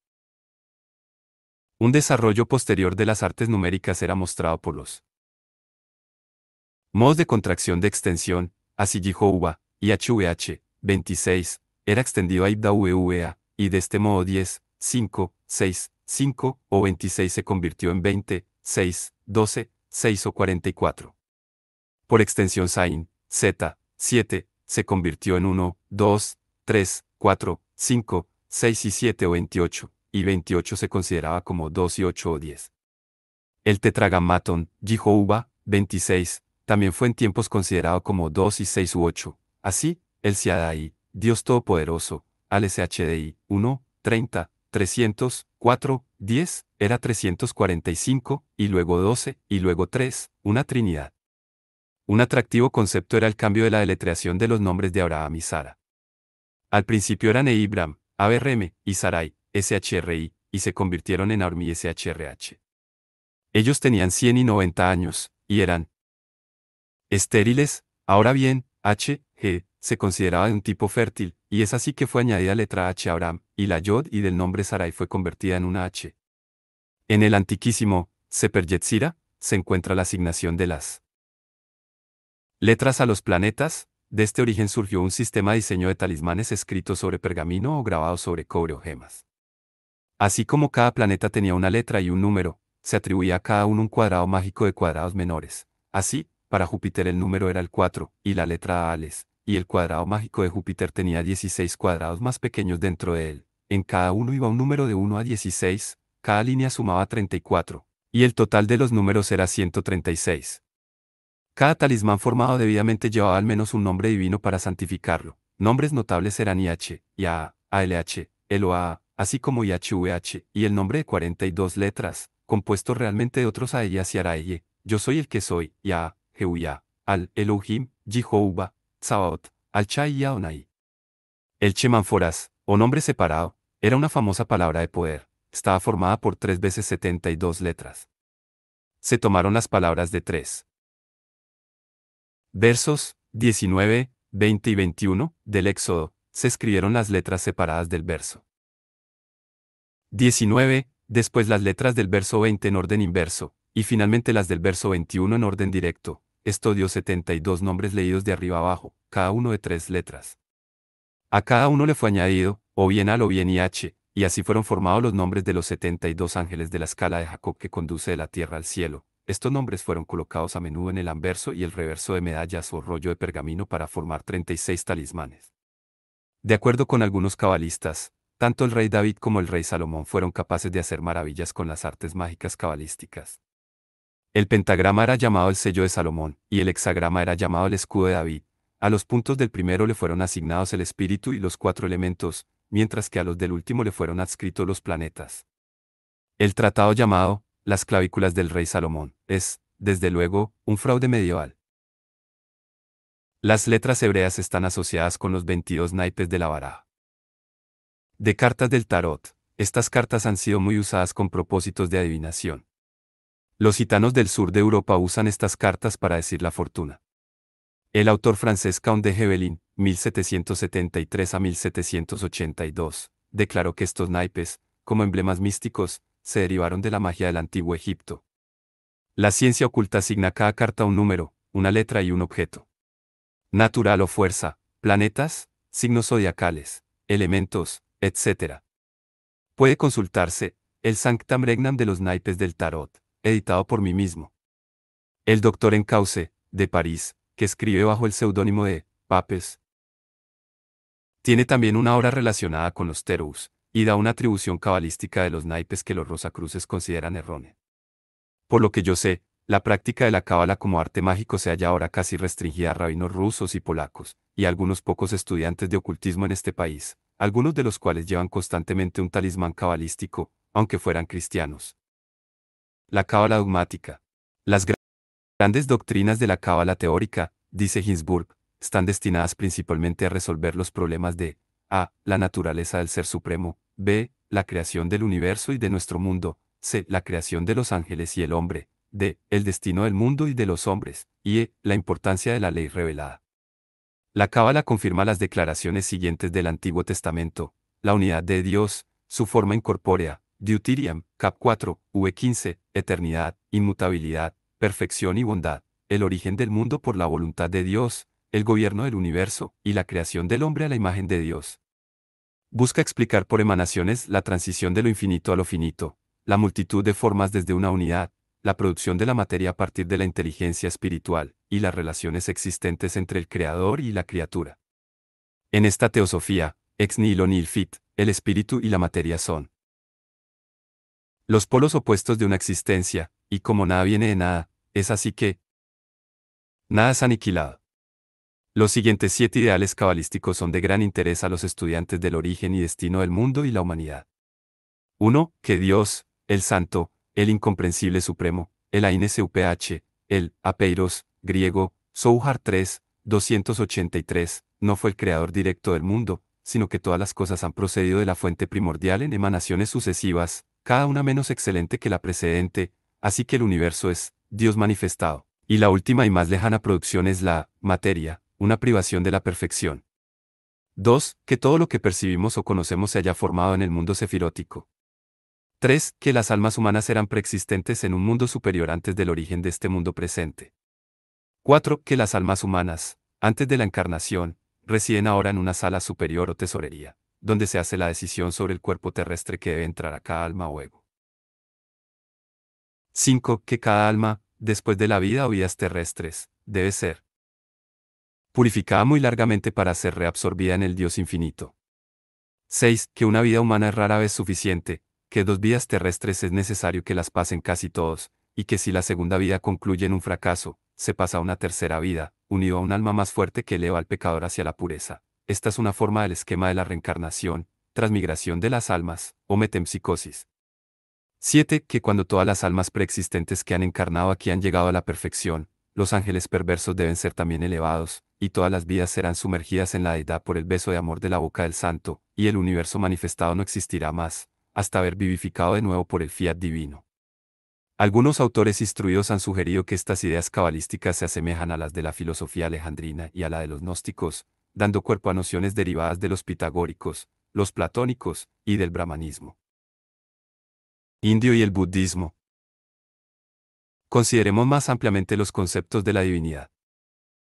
Un desarrollo posterior de las artes numéricas era mostrado por los modos de contracción de extensión, así Uba, y HVH, 26, era extendido a IBDA e VVA, y de este modo 10, 5, 6, 5 o 26 se convirtió en 20, 6, 12, 6 o 44. Por extensión Sain, Z, 7, se convirtió en 1, 2, 3, 4, 5, 6 y 7 o 28, y 28 se consideraba como 2 y 8 o 10. El tetragamaton, Uba, 26, también fue en tiempos considerado como 2 y 6 u 8. Así, el Siadai, Dios Todopoderoso, al SHDI, 1, 30, 300, 4, 10, era 345, y luego 12, y luego 3, una trinidad. Un atractivo concepto era el cambio de la deletreación de los nombres de Abraham y Sara. Al principio eran Eibram, ABRM, y Sarai, SHRI, y se convirtieron en Armi SHRH. Ellos tenían 100 y 90 años, y eran estériles, ahora bien, H, G, se consideraba de un tipo fértil, y es así que fue añadida letra H a Abraham, y la Yod y del nombre Sarai fue convertida en una H. En el antiquísimo Seper Yetzira se encuentra la asignación de las letras a los planetas. De este origen surgió un sistema de diseño de talismanes escritos sobre pergamino o grabados sobre cobre o gemas. Así como cada planeta tenía una letra y un número, se atribuía a cada uno un cuadrado mágico de cuadrados menores. Así, para Júpiter el número era el 4, y la letra Aales, Ales, y el cuadrado mágico de Júpiter tenía 16 cuadrados más pequeños dentro de él en cada uno iba un número de 1 a 16, cada línea sumaba 34, y el total de los números era 136. Cada talismán formado debidamente llevaba al menos un nombre divino para santificarlo. Nombres notables eran IH, IA, ALH, eloa así como IHVH, y el nombre de 42 letras, compuesto realmente de otros ella y ARAEYE, Yo soy el que soy, YA, Jehuya, Al, Elohim, Jihouba, TSAOT, al y El Chemanforas, o nombre separado, era una famosa palabra de poder, estaba formada por tres veces 72 letras. Se tomaron las palabras de tres. Versos 19, 20 y 21 del Éxodo, se escribieron las letras separadas del verso. 19, después las letras del verso 20 en orden inverso, y finalmente las del verso 21 en orden directo. Esto dio 72 nombres leídos de arriba abajo, cada uno de tres letras. A cada uno le fue añadido, o bien Al o bien IH, y así fueron formados los nombres de los 72 ángeles de la escala de Jacob que conduce de la tierra al cielo. Estos nombres fueron colocados a menudo en el anverso y el reverso de medallas o rollo de pergamino para formar 36 talismanes. De acuerdo con algunos cabalistas, tanto el rey David como el rey Salomón fueron capaces de hacer maravillas con las artes mágicas cabalísticas. El pentagrama era llamado el sello de Salomón, y el hexagrama era llamado el escudo de David. A los puntos del primero le fueron asignados el espíritu y los cuatro elementos, mientras que a los del último le fueron adscritos los planetas. El tratado llamado Las clavículas del rey Salomón es, desde luego, un fraude medieval. Las letras hebreas están asociadas con los 22 naipes de la baraja. De cartas del tarot, estas cartas han sido muy usadas con propósitos de adivinación. Los gitanos del sur de Europa usan estas cartas para decir la fortuna. El autor francés Count de Hevelin, 1773 a 1782, declaró que estos naipes, como emblemas místicos, se derivaron de la magia del antiguo Egipto. La ciencia oculta asigna a cada carta un número, una letra y un objeto. Natural o fuerza, planetas, signos zodiacales, elementos, etc. Puede consultarse El Sanctam Regnam de los Naipes del Tarot, editado por mí mismo. El doctor Encauce, de París, que escribe bajo el seudónimo de Papes. Tiene también una obra relacionada con los Terus, y da una atribución cabalística de los naipes que los Rosacruces consideran errónea. Por lo que yo sé, la práctica de la cábala como arte mágico se halla ahora casi restringida a rabinos rusos y polacos, y algunos pocos estudiantes de ocultismo en este país, algunos de los cuales llevan constantemente un talismán cabalístico, aunque fueran cristianos. La cábala dogmática. Las Grandes doctrinas de la cábala teórica, dice Ginsburg, están destinadas principalmente a resolver los problemas de a. la naturaleza del Ser Supremo, b. la creación del universo y de nuestro mundo, c. la creación de los ángeles y el hombre, d. el destino del mundo y de los hombres, y e. la importancia de la ley revelada. La cábala confirma las declaraciones siguientes del Antiguo Testamento, la unidad de Dios, su forma incorpórea, Deuterium, cap 4, V15, eternidad, inmutabilidad, perfección y bondad, el origen del mundo por la voluntad de Dios, el gobierno del universo y la creación del hombre a la imagen de Dios. Busca explicar por emanaciones la transición de lo infinito a lo finito, la multitud de formas desde una unidad, la producción de la materia a partir de la inteligencia espiritual, y las relaciones existentes entre el creador y la criatura. En esta teosofía, ex nihilo nihil fit, el espíritu y la materia son los polos opuestos de una existencia, y como nada viene de nada, es así que nada es aniquilado. Los siguientes siete ideales cabalísticos son de gran interés a los estudiantes del origen y destino del mundo y la humanidad. 1. Que Dios, el Santo, el Incomprensible Supremo, el AINSUPH, el Apeiros, griego, Souhar 3, 283, no fue el creador directo del mundo, sino que todas las cosas han procedido de la fuente primordial en emanaciones sucesivas, cada una menos excelente que la precedente, así que el universo es, Dios manifestado. Y la última y más lejana producción es la materia, una privación de la perfección. 2. Que todo lo que percibimos o conocemos se haya formado en el mundo sefirótico. 3. Que las almas humanas eran preexistentes en un mundo superior antes del origen de este mundo presente. 4. Que las almas humanas, antes de la encarnación, residen ahora en una sala superior o tesorería, donde se hace la decisión sobre el cuerpo terrestre que debe entrar a cada alma o ego. 5. Que cada alma, después de la vida o vidas terrestres, debe ser purificada muy largamente para ser reabsorbida en el Dios infinito. 6. Que una vida humana es rara vez suficiente, que dos vidas terrestres es necesario que las pasen casi todos, y que si la segunda vida concluye en un fracaso, se pasa a una tercera vida, unido a un alma más fuerte que eleva al pecador hacia la pureza. Esta es una forma del esquema de la reencarnación, transmigración de las almas, o metempsicosis, 7. Que cuando todas las almas preexistentes que han encarnado aquí han llegado a la perfección, los ángeles perversos deben ser también elevados, y todas las vidas serán sumergidas en la deidad por el beso de amor de la boca del santo, y el universo manifestado no existirá más, hasta haber vivificado de nuevo por el fiat divino. Algunos autores instruidos han sugerido que estas ideas cabalísticas se asemejan a las de la filosofía alejandrina y a la de los gnósticos, dando cuerpo a nociones derivadas de los pitagóricos, los platónicos y del brahmanismo indio y el budismo. Consideremos más ampliamente los conceptos de la divinidad.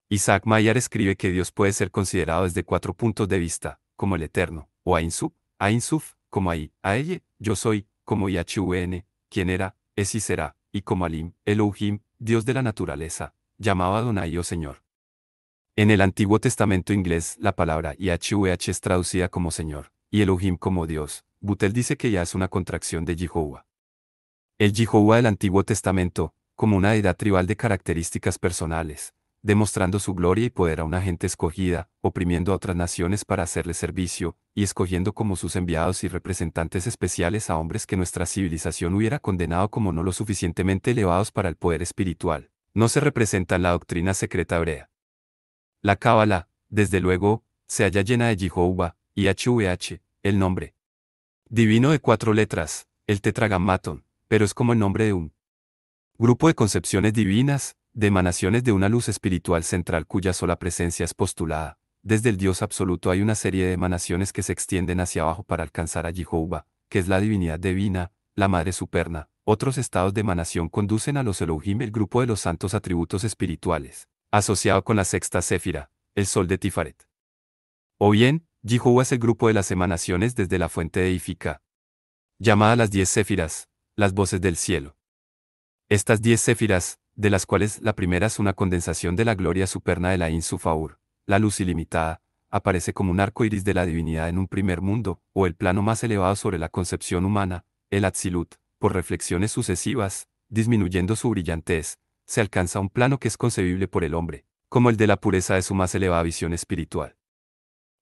Isaac Mayer escribe que Dios puede ser considerado desde cuatro puntos de vista, como el eterno, o Ain Suf, Ain Suf, como Ahí, ella, yo soy, como Yahshua, quien era, es y será, y como Alim, Elohim, Dios de la naturaleza, llamado Adonai o oh Señor. En el Antiguo Testamento inglés, la palabra YHVH es traducida como Señor, y Elohim como Dios, Butel dice que ya es una contracción de Jehová. El Jehová del Antiguo Testamento, como una edad tribal de características personales, demostrando su gloria y poder a una gente escogida, oprimiendo a otras naciones para hacerle servicio, y escogiendo como sus enviados y representantes especiales a hombres que nuestra civilización hubiera condenado como no lo suficientemente elevados para el poder espiritual, no se representa la doctrina secreta hebrea. La Cábala, desde luego, se halla llena de Jehová, y HVH, el nombre, Divino de cuatro letras, el Tetragammaton, pero es como el nombre de un grupo de concepciones divinas, de emanaciones de una luz espiritual central cuya sola presencia es postulada. Desde el Dios absoluto hay una serie de emanaciones que se extienden hacia abajo para alcanzar a Jehová, que es la divinidad divina, la Madre Superna. Otros estados de emanación conducen a los Elohim, el grupo de los santos atributos espirituales, asociado con la sexta séfira, el sol de Tifaret. O bien, Yihou es el grupo de las emanaciones desde la fuente de edifica Llamada las diez céfiras, las voces del cielo. Estas diez céfiras, de las cuales la primera es una condensación de la gloria superna de la Insufaur, la luz ilimitada, aparece como un arco iris de la divinidad en un primer mundo, o el plano más elevado sobre la concepción humana, el Atzilut, por reflexiones sucesivas, disminuyendo su brillantez, se alcanza un plano que es concebible por el hombre, como el de la pureza de su más elevada visión espiritual.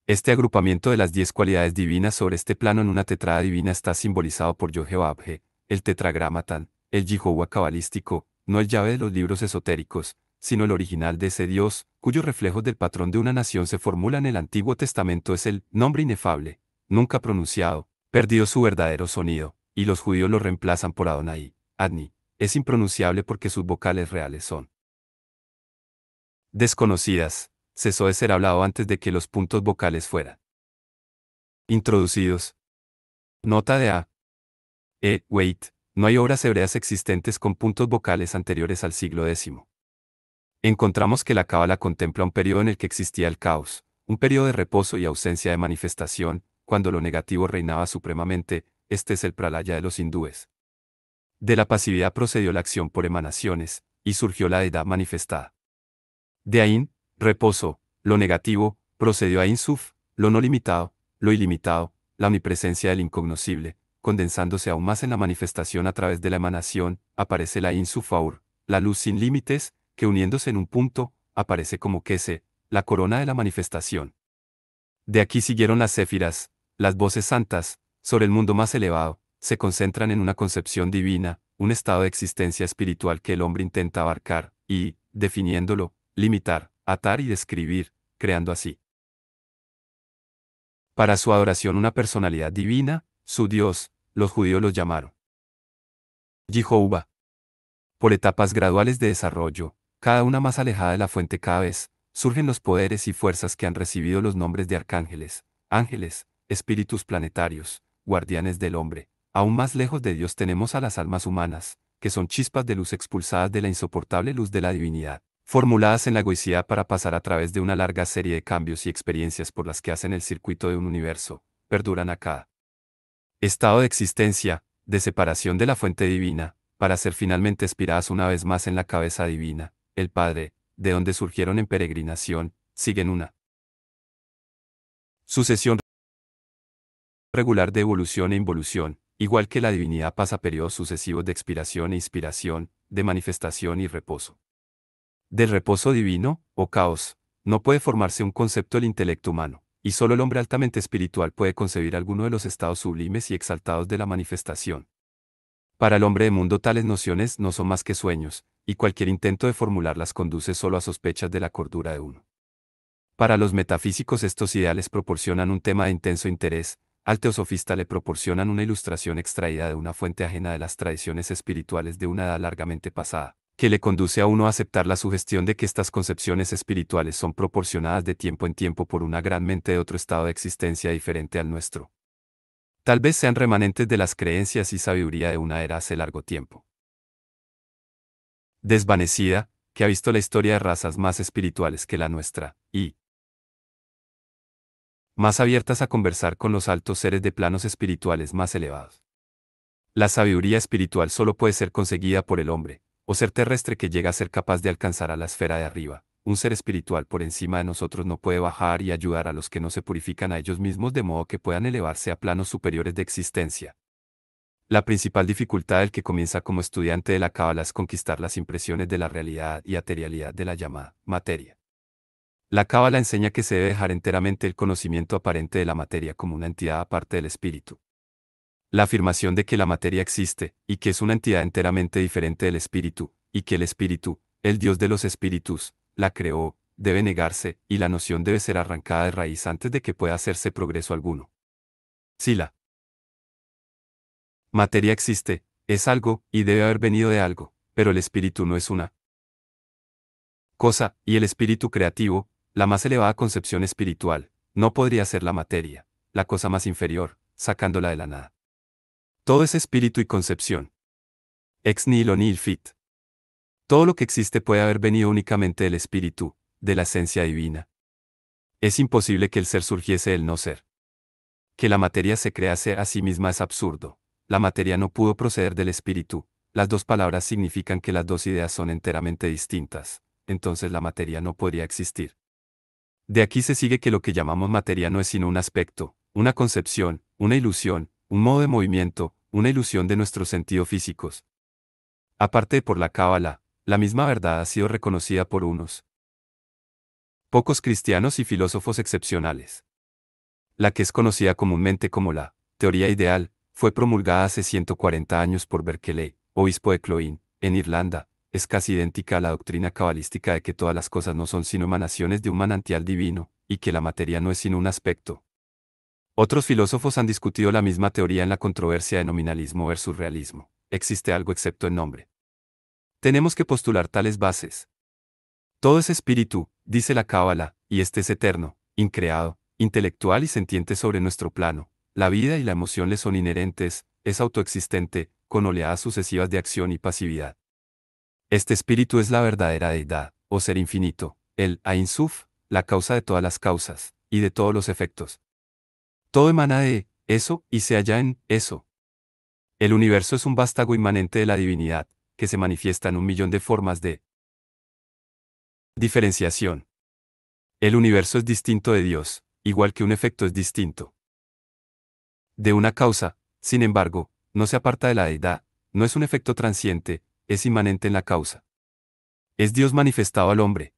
Este agrupamiento de las diez cualidades divinas sobre este plano en una tetrada divina está simbolizado por Abje, el tetragramatán, el Yehová cabalístico, no el llave de los libros esotéricos, sino el original de ese Dios, cuyos reflejos del patrón de una nación se formulan en el Antiguo Testamento es el nombre inefable, nunca pronunciado, perdido su verdadero sonido, y los judíos lo reemplazan por Adonai, Adni, es impronunciable porque sus vocales reales son desconocidas cesó de ser hablado antes de que los puntos vocales fueran introducidos. Nota de A. E. Wait. No hay obras hebreas existentes con puntos vocales anteriores al siglo X. Encontramos que la Cábala contempla un periodo en el que existía el caos, un periodo de reposo y ausencia de manifestación, cuando lo negativo reinaba supremamente, este es el pralaya de los hindúes. De la pasividad procedió la acción por emanaciones, y surgió la edad manifestada. De ahí, reposo, lo negativo, procedió a Insuf, lo no limitado, lo ilimitado, la omnipresencia del incognoscible, condensándose aún más en la manifestación a través de la emanación, aparece la Insufaur, la luz sin límites, que uniéndose en un punto, aparece como se, la corona de la manifestación. De aquí siguieron las céfiras, las voces santas, sobre el mundo más elevado, se concentran en una concepción divina, un estado de existencia espiritual que el hombre intenta abarcar, y, definiéndolo, limitar, atar y describir, creando así. Para su adoración una personalidad divina, su Dios, los judíos los llamaron. Jehová. Por etapas graduales de desarrollo, cada una más alejada de la fuente cada vez, surgen los poderes y fuerzas que han recibido los nombres de arcángeles, ángeles, espíritus planetarios, guardianes del hombre. Aún más lejos de Dios tenemos a las almas humanas, que son chispas de luz expulsadas de la insoportable luz de la divinidad formuladas en la egoicidad para pasar a través de una larga serie de cambios y experiencias por las que hacen el circuito de un universo, perduran a cada estado de existencia, de separación de la fuente divina, para ser finalmente expiradas una vez más en la cabeza divina, el Padre, de donde surgieron en peregrinación, siguen una sucesión regular de evolución e involución, igual que la divinidad pasa periodos sucesivos de expiración e inspiración, de manifestación y reposo. Del reposo divino, o caos, no puede formarse un concepto del intelecto humano, y solo el hombre altamente espiritual puede concebir alguno de los estados sublimes y exaltados de la manifestación. Para el hombre de mundo tales nociones no son más que sueños, y cualquier intento de formularlas conduce solo a sospechas de la cordura de uno. Para los metafísicos estos ideales proporcionan un tema de intenso interés, al teosofista le proporcionan una ilustración extraída de una fuente ajena de las tradiciones espirituales de una edad largamente pasada, que le conduce a uno a aceptar la sugestión de que estas concepciones espirituales son proporcionadas de tiempo en tiempo por una gran mente de otro estado de existencia diferente al nuestro. Tal vez sean remanentes de las creencias y sabiduría de una era hace largo tiempo. Desvanecida, que ha visto la historia de razas más espirituales que la nuestra, y más abiertas a conversar con los altos seres de planos espirituales más elevados. La sabiduría espiritual solo puede ser conseguida por el hombre, o ser terrestre que llega a ser capaz de alcanzar a la esfera de arriba. Un ser espiritual por encima de nosotros no puede bajar y ayudar a los que no se purifican a ellos mismos de modo que puedan elevarse a planos superiores de existencia. La principal dificultad del que comienza como estudiante de la cábala es conquistar las impresiones de la realidad y materialidad de la llamada materia. La cábala enseña que se debe dejar enteramente el conocimiento aparente de la materia como una entidad aparte del espíritu la afirmación de que la materia existe, y que es una entidad enteramente diferente del espíritu, y que el espíritu, el Dios de los espíritus, la creó, debe negarse, y la noción debe ser arrancada de raíz antes de que pueda hacerse progreso alguno. SILA la materia existe, es algo, y debe haber venido de algo, pero el espíritu no es una cosa, y el espíritu creativo, la más elevada concepción espiritual, no podría ser la materia, la cosa más inferior, sacándola de la nada. Todo es espíritu y concepción. Ex nihilo nihil fit. Todo lo que existe puede haber venido únicamente del espíritu, de la esencia divina. Es imposible que el ser surgiese del no ser. Que la materia se crease a sí misma es absurdo. La materia no pudo proceder del espíritu. Las dos palabras significan que las dos ideas son enteramente distintas. Entonces la materia no podría existir. De aquí se sigue que lo que llamamos materia no es sino un aspecto, una concepción, una ilusión, un modo de movimiento, una ilusión de nuestros sentidos físicos. Aparte por la cábala, la misma verdad ha sido reconocida por unos pocos cristianos y filósofos excepcionales. La que es conocida comúnmente como la teoría ideal, fue promulgada hace 140 años por Berkeley, obispo de Cloyne, en Irlanda, es casi idéntica a la doctrina cabalística de que todas las cosas no son sino emanaciones de un manantial divino, y que la materia no es sino un aspecto otros filósofos han discutido la misma teoría en la controversia de nominalismo versus realismo. Existe algo excepto el nombre. Tenemos que postular tales bases. Todo es espíritu, dice la Cábala, y este es eterno, increado, intelectual y sentiente sobre nuestro plano. La vida y la emoción le son inherentes, es autoexistente, con oleadas sucesivas de acción y pasividad. Este espíritu es la verdadera deidad, o ser infinito, el Ainsuf, la causa de todas las causas, y de todos los efectos, todo emana de eso y se halla en eso. El universo es un vástago inmanente de la divinidad, que se manifiesta en un millón de formas de diferenciación. El universo es distinto de Dios, igual que un efecto es distinto de una causa, sin embargo, no se aparta de la deidad, no es un efecto transiente, es inmanente en la causa. Es Dios manifestado al hombre.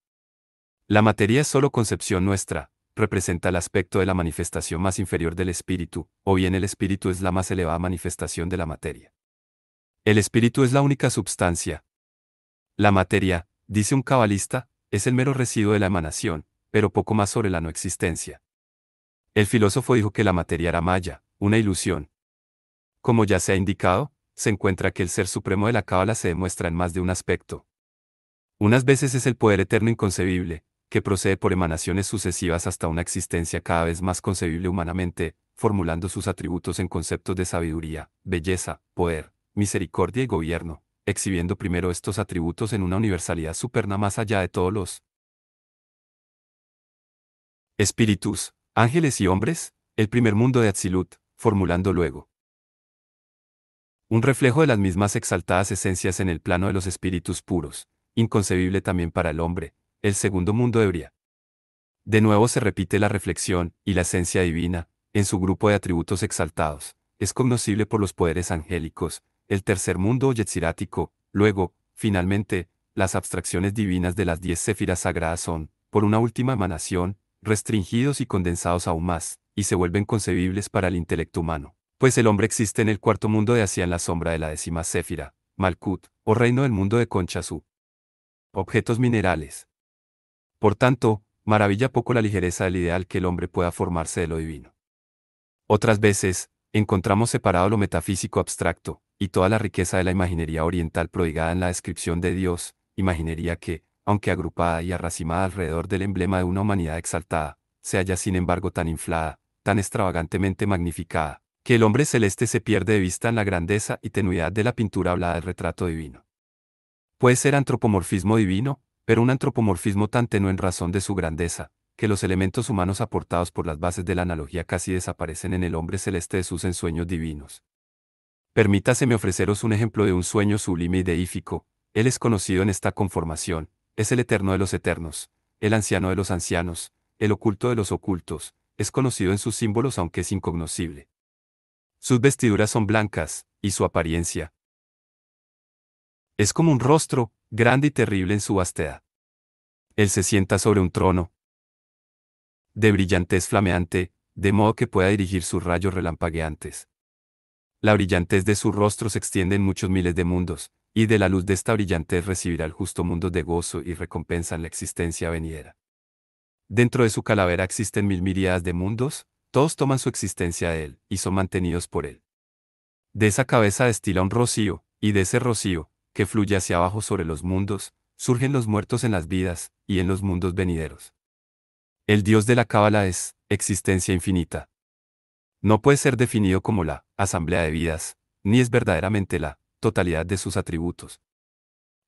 La materia es solo concepción nuestra, representa el aspecto de la manifestación más inferior del espíritu, o bien el espíritu es la más elevada manifestación de la materia. El espíritu es la única substancia. La materia, dice un cabalista, es el mero residuo de la emanación, pero poco más sobre la no existencia. El filósofo dijo que la materia era maya, una ilusión. Como ya se ha indicado, se encuentra que el ser supremo de la cábala se demuestra en más de un aspecto. Unas veces es el poder eterno inconcebible, que procede por emanaciones sucesivas hasta una existencia cada vez más concebible humanamente, formulando sus atributos en conceptos de sabiduría, belleza, poder, misericordia y gobierno, exhibiendo primero estos atributos en una universalidad superna más allá de todos los espíritus, ángeles y hombres, el primer mundo de Atsilut, formulando luego un reflejo de las mismas exaltadas esencias en el plano de los espíritus puros, inconcebible también para el hombre, el segundo mundo ebria. De nuevo se repite la reflexión, y la esencia divina, en su grupo de atributos exaltados, es cognoscible por los poderes angélicos, el tercer mundo yetzirático, luego, finalmente, las abstracciones divinas de las diez céfiras sagradas son, por una última emanación, restringidos y condensados aún más, y se vuelven concebibles para el intelecto humano. Pues el hombre existe en el cuarto mundo de hacia en la sombra de la décima céfira, Malkut, o reino del mundo de Conchazú. Objetos minerales. Por tanto, maravilla poco la ligereza del ideal que el hombre pueda formarse de lo divino. Otras veces, encontramos separado lo metafísico abstracto, y toda la riqueza de la imaginería oriental prodigada en la descripción de Dios, imaginería que, aunque agrupada y arracimada alrededor del emblema de una humanidad exaltada, se halla sin embargo tan inflada, tan extravagantemente magnificada, que el hombre celeste se pierde de vista en la grandeza y tenuidad de la pintura hablada del retrato divino. Puede ser antropomorfismo divino, pero un antropomorfismo tan tenue en razón de su grandeza, que los elementos humanos aportados por las bases de la analogía casi desaparecen en el hombre celeste de sus ensueños divinos. Permítaseme ofreceros un ejemplo de un sueño sublime y deífico, él es conocido en esta conformación, es el eterno de los eternos, el anciano de los ancianos, el oculto de los ocultos, es conocido en sus símbolos aunque es incognoscible. Sus vestiduras son blancas, y su apariencia. Es como un rostro, grande y terrible en su vastedad. Él se sienta sobre un trono, de brillantez flameante, de modo que pueda dirigir sus rayos relampagueantes. La brillantez de su rostro se extiende en muchos miles de mundos, y de la luz de esta brillantez recibirá el justo mundo de gozo y recompensa en la existencia venidera. Dentro de su calavera existen mil miríadas de mundos, todos toman su existencia de él, y son mantenidos por él. De esa cabeza destila un rocío, y de ese rocío, que fluye hacia abajo sobre los mundos, surgen los muertos en las vidas y en los mundos venideros. El Dios de la Cábala es existencia infinita. No puede ser definido como la asamblea de vidas, ni es verdaderamente la totalidad de sus atributos.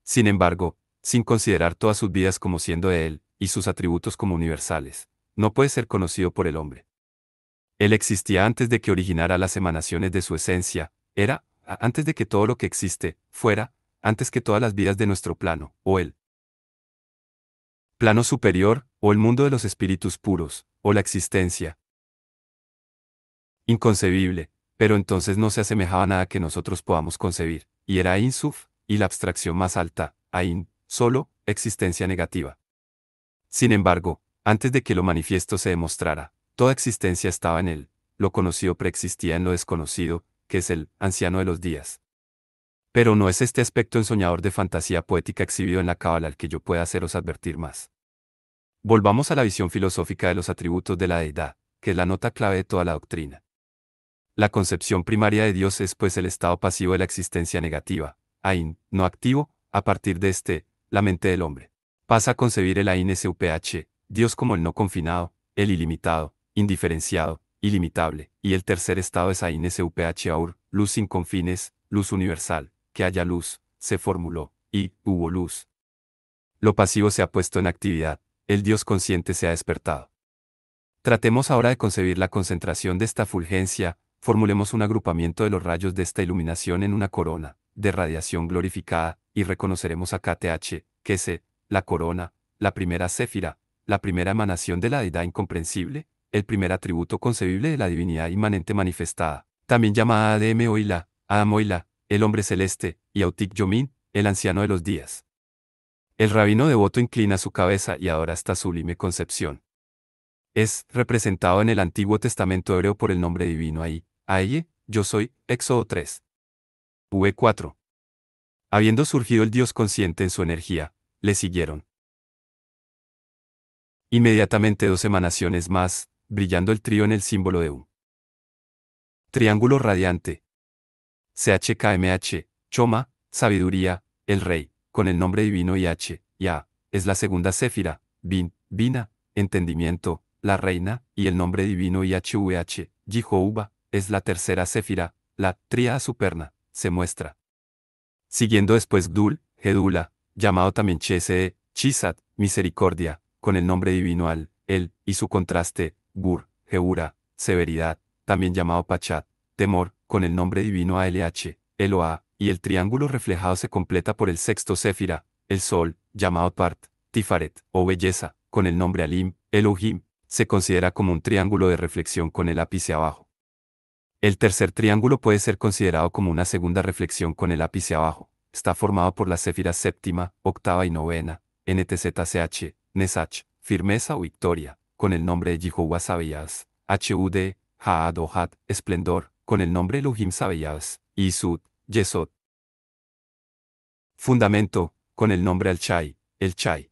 Sin embargo, sin considerar todas sus vidas como siendo de Él, y sus atributos como universales, no puede ser conocido por el hombre. Él existía antes de que originara las emanaciones de su esencia, era, antes de que todo lo que existe, fuera, antes que todas las vidas de nuestro plano, o el plano superior, o el mundo de los espíritus puros, o la existencia. Inconcebible, pero entonces no se asemejaba a nada que nosotros podamos concebir, y era Ain Suf, y la abstracción más alta, Ain, solo, existencia negativa. Sin embargo, antes de que lo manifiesto se demostrara, toda existencia estaba en él, lo conocido preexistía en lo desconocido, que es el anciano de los días. Pero no es este aspecto ensoñador de fantasía poética exhibido en la cábala al que yo pueda haceros advertir más. Volvamos a la visión filosófica de los atributos de la deidad, que es la nota clave de toda la doctrina. La concepción primaria de Dios es pues el estado pasivo de la existencia negativa, Ain, no activo, a partir de este, la mente del hombre. Pasa a concebir el Ain SUPH, Dios como el no confinado, el ilimitado, indiferenciado, ilimitable, y el tercer estado es Ain SUPH Aur, luz sin confines, luz universal, haya luz, se formuló, y hubo luz. Lo pasivo se ha puesto en actividad, el Dios consciente se ha despertado. Tratemos ahora de concebir la concentración de esta fulgencia, formulemos un agrupamiento de los rayos de esta iluminación en una corona, de radiación glorificada, y reconoceremos a KTH, que se, la corona, la primera céfira, la primera emanación de la deidad incomprensible, el primer atributo concebible de la divinidad inmanente manifestada, también llamada ADM oila, el hombre celeste, y Autik Yomin, el anciano de los días. El rabino devoto inclina su cabeza y adora esta sublime concepción. Es representado en el Antiguo Testamento hebreo por el nombre divino ahí, Aye, yo soy, Éxodo 3. V4. Habiendo surgido el Dios consciente en su energía, le siguieron. Inmediatamente dos emanaciones más, brillando el trío en el símbolo de un triángulo radiante, CHKMH, Choma, sabiduría, el rey, con el nombre divino y Ya, es la segunda Céfira, Bin, Bina, entendimiento, la reina, y el nombre divino y HVH, es la tercera Céfira, la tríada superna, se muestra. Siguiendo después Gdul, Gedula, llamado también Chese, Chisat, misericordia, con el nombre divino al, el, y su contraste, Gur, GEURA, severidad, también llamado Pachat, temor, con el nombre divino ALH, Eloa y el triángulo reflejado se completa por el sexto Séfira, el Sol, llamado Part, Tifaret, o Belleza, con el nombre Alim, Elohim, se considera como un triángulo de reflexión con el ápice abajo. El tercer triángulo puede ser considerado como una segunda reflexión con el ápice abajo. Está formado por las séfira séptima, octava y novena, NTZCH, Nesach, Firmeza o Victoria, con el nombre de Jehová Sabías, HUD, Haad o Esplendor, con el nombre Elohim y Isud, Yesod. Fundamento, con el nombre Al-Chai, el Chai.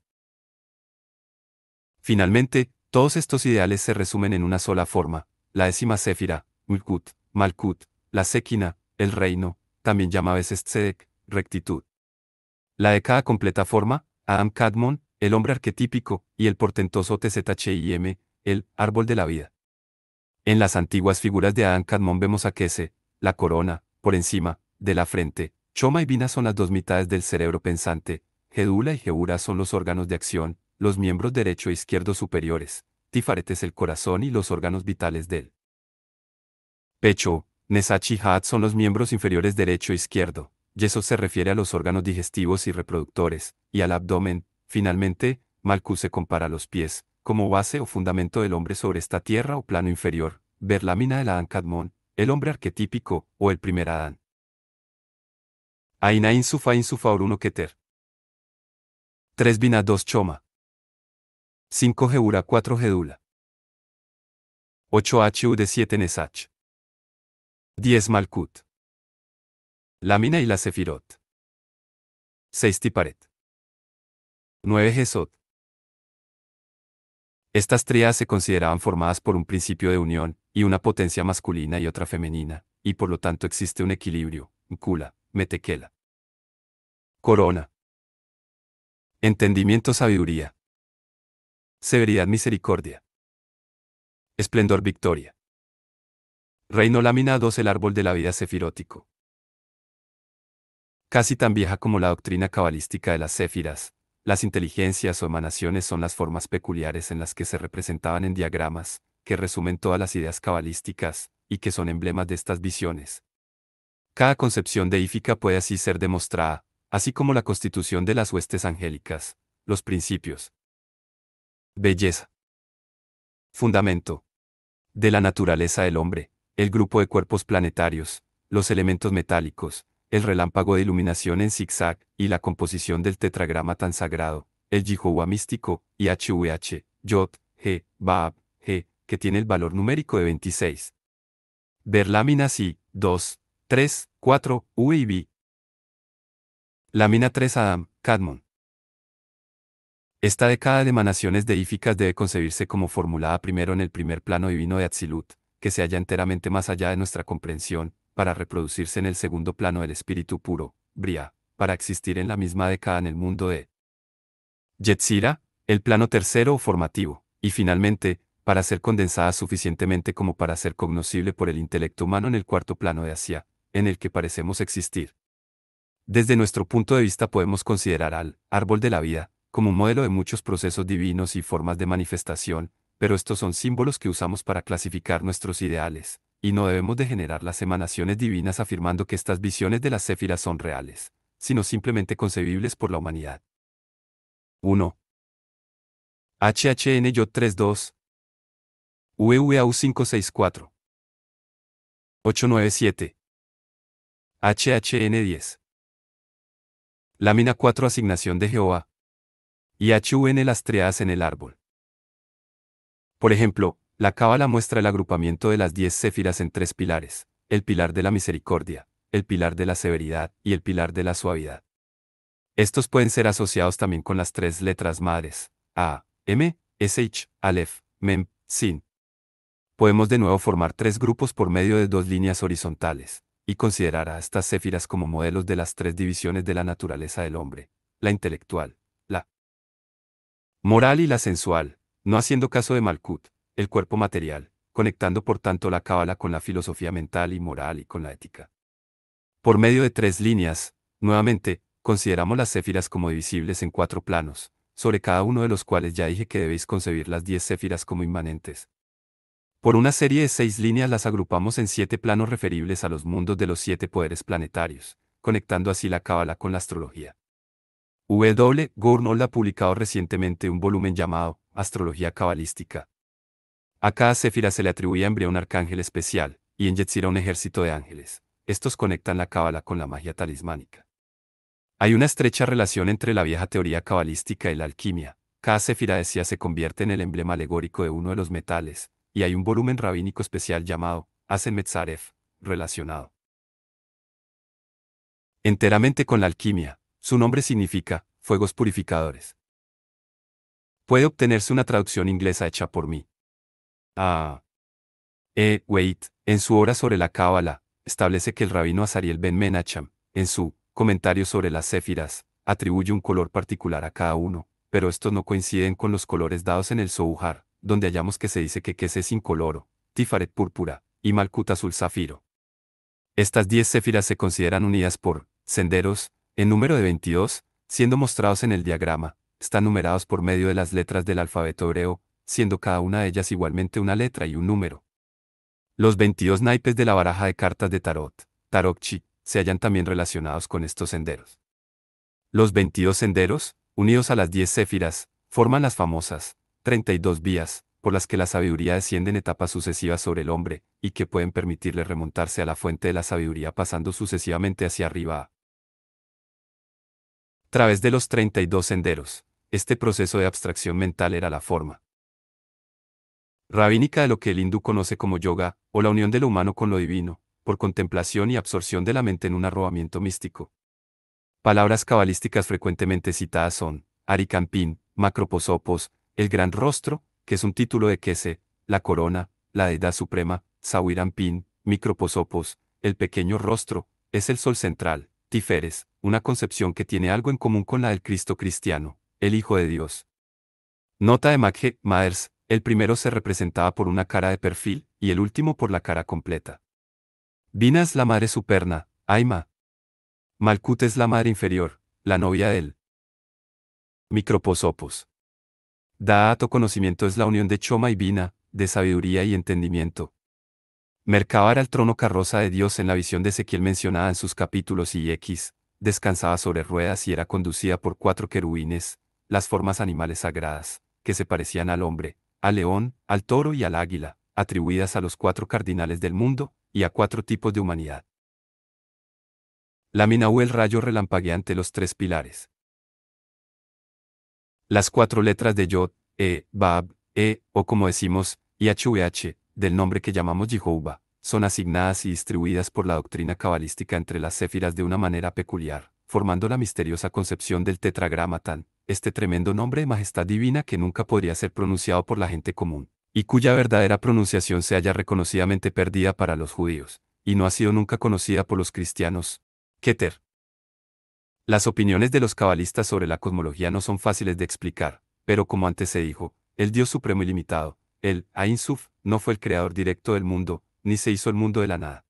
Finalmente, todos estos ideales se resumen en una sola forma, la décima séfira, Mulkut, Malkut, la séquina, el reino, también llama a veces rectitud. La de completa forma, Adam Kadmon, el hombre arquetípico, y el portentoso TZHIM, el árbol de la vida. En las antiguas figuras de Adán Cadmón vemos a Kese, la corona, por encima, de la frente. Choma y Vina son las dos mitades del cerebro pensante. Gedula y Geura son los órganos de acción, los miembros derecho e izquierdo superiores. Tifaret es el corazón y los órganos vitales del pecho. Nesachi y Hat son los miembros inferiores derecho e izquierdo. Yeso se refiere a los órganos digestivos y reproductores, y al abdomen. Finalmente, Malku se compara a los pies, como base o fundamento del hombre sobre esta tierra o plano inferior, ver la mina del Adán Cadmón, el hombre arquetípico, o el primer Adán. Aina insufa insufa uno keter. 3 bina 2 choma. 5 geura 4 gedula. 8 HUD de 7 nesach. 10 malkut. la mina y la sefirot. 6 tiparet. 9 gesot. Estas trías se consideraban formadas por un principio de unión, y una potencia masculina y otra femenina, y por lo tanto existe un equilibrio, Kula, Metequela. Corona. Entendimiento, sabiduría. Severidad, misericordia. Esplendor, victoria. Reino lámina 2, el árbol de la vida sefirótico. Casi tan vieja como la doctrina cabalística de las céfiras. Las inteligencias o emanaciones son las formas peculiares en las que se representaban en diagramas, que resumen todas las ideas cabalísticas, y que son emblemas de estas visiones. Cada concepción deífica puede así ser demostrada, así como la constitución de las huestes angélicas, los principios. Belleza. Fundamento. De la naturaleza del hombre, el grupo de cuerpos planetarios, los elementos metálicos, el relámpago de iluminación en zigzag y la composición del tetragrama tan sagrado, el Yihowa místico, IHVH, Yot, G, Baab, G, que tiene el valor numérico de 26. Ver láminas I, 2, 3, 4, U y Lámina 3 Adam, Cadmon. Esta década de emanaciones deíficas debe concebirse como formulada primero en el primer plano divino de Atsilut, que se halla enteramente más allá de nuestra comprensión, para reproducirse en el segundo plano del espíritu puro, Bria, para existir en la misma década en el mundo de Yetzira, el plano tercero o formativo, y finalmente, para ser condensada suficientemente como para ser cognoscible por el intelecto humano en el cuarto plano de Asia, en el que parecemos existir. Desde nuestro punto de vista podemos considerar al árbol de la vida como un modelo de muchos procesos divinos y formas de manifestación, pero estos son símbolos que usamos para clasificar nuestros ideales, y no debemos degenerar las emanaciones divinas afirmando que estas visiones de las céfiras son reales, sino simplemente concebibles por la humanidad. 1. HHN 32 VVAU 564 897 HHN 10 Lámina 4 Asignación de Jehová. Y HUN las triadas en el árbol. Por ejemplo, la cábala muestra el agrupamiento de las diez céfiras en tres pilares, el pilar de la misericordia, el pilar de la severidad y el pilar de la suavidad. Estos pueden ser asociados también con las tres letras madres, A, M, SH, Aleph, Mem, Sin. Podemos de nuevo formar tres grupos por medio de dos líneas horizontales, y considerar a estas céfiras como modelos de las tres divisiones de la naturaleza del hombre, la intelectual, la moral y la sensual, no haciendo caso de Malkut, el cuerpo material, conectando por tanto la cábala con la filosofía mental y moral y con la ética. Por medio de tres líneas, nuevamente, consideramos las céfiras como divisibles en cuatro planos, sobre cada uno de los cuales ya dije que debéis concebir las diez céfiras como inmanentes. Por una serie de seis líneas las agrupamos en siete planos referibles a los mundos de los siete poderes planetarios, conectando así la cábala con la astrología. W. Gurnold ha publicado recientemente un volumen llamado Astrología Cabalística, a cada céfira se le atribuye a un arcángel especial, y en Yetzira un ejército de ángeles. Estos conectan la cábala con la magia talismánica. Hay una estrecha relación entre la vieja teoría cabalística y la alquimia. Cada céfira decía se convierte en el emblema alegórico de uno de los metales, y hay un volumen rabínico especial llamado Asen Metzaref, relacionado enteramente con la alquimia. Su nombre significa fuegos purificadores. Puede obtenerse una traducción inglesa hecha por mí a ah. E. Eh, wait. en su obra sobre la Cábala, establece que el rabino Azariel Ben Menachem, en su comentario sobre las céfiras, atribuye un color particular a cada uno, pero estos no coinciden con los colores dados en el Zohar, donde hallamos que se dice que Kese es incoloro, Tifaret púrpura y Malkut azul zafiro. Estas 10 céfiras se consideran unidas por senderos, en número de 22, siendo mostrados en el diagrama, están numerados por medio de las letras del alfabeto hebreo, siendo cada una de ellas igualmente una letra y un número. Los 22 naipes de la baraja de cartas de tarot, tarokchi, se hallan también relacionados con estos senderos. Los 22 senderos, unidos a las 10 céfiras, forman las famosas 32 vías, por las que la sabiduría desciende en etapas sucesivas sobre el hombre, y que pueden permitirle remontarse a la fuente de la sabiduría pasando sucesivamente hacia arriba. A través de los 32 senderos, este proceso de abstracción mental era la forma, rabínica de lo que el hindú conoce como yoga, o la unión de lo humano con lo divino, por contemplación y absorción de la mente en un arrobamiento místico. Palabras cabalísticas frecuentemente citadas son Arikampin, Macroposopos, el gran rostro, que es un título de Kese, la corona, la deidad suprema, Sawirampin, Microposopos, el pequeño rostro, es el sol central, Tiferes, una concepción que tiene algo en común con la del Cristo cristiano, el Hijo de Dios. Nota de Maghe, Maers, el primero se representaba por una cara de perfil, y el último por la cara completa. Vina es la madre superna, Aima. Malkut es la madre inferior, la novia él. Microposopos. Daato conocimiento es la unión de Choma y Vina, de sabiduría y entendimiento. Mercaba era el trono carroza de Dios en la visión de Ezequiel mencionada en sus capítulos y X, descansaba sobre ruedas y era conducida por cuatro querubines, las formas animales sagradas, que se parecían al hombre, al león, al toro y al águila, atribuidas a los cuatro cardinales del mundo, y a cuatro tipos de humanidad. La o el rayo relampaguea ante los tres pilares. Las cuatro letras de Yod, E, Bab, E, o como decimos, IHVH, del nombre que llamamos Jehová, son asignadas y distribuidas por la doctrina cabalística entre las céfiras de una manera peculiar, formando la misteriosa concepción del tetragramatán este tremendo nombre de majestad divina que nunca podría ser pronunciado por la gente común, y cuya verdadera pronunciación se halla reconocidamente perdida para los judíos, y no ha sido nunca conocida por los cristianos. Keter. Las opiniones de los cabalistas sobre la cosmología no son fáciles de explicar, pero como antes se dijo, el Dios supremo ilimitado, el Ain no fue el creador directo del mundo, ni se hizo el mundo de la nada.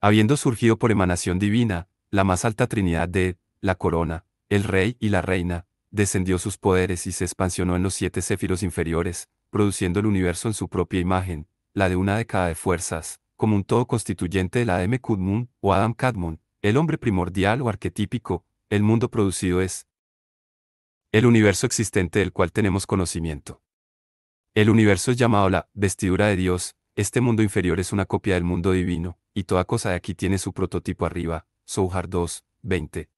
Habiendo surgido por emanación divina, la más alta trinidad de la corona, el rey y la reina, descendió sus poderes y se expansionó en los siete céfiros inferiores, produciendo el universo en su propia imagen, la de una década de fuerzas, como un todo constituyente de la M. Kudmun o Adam Kadmon, el hombre primordial o arquetípico, el mundo producido es el universo existente del cual tenemos conocimiento. El universo es llamado la vestidura de Dios, este mundo inferior es una copia del mundo divino, y toda cosa de aquí tiene su prototipo arriba, Souhar 2, 20.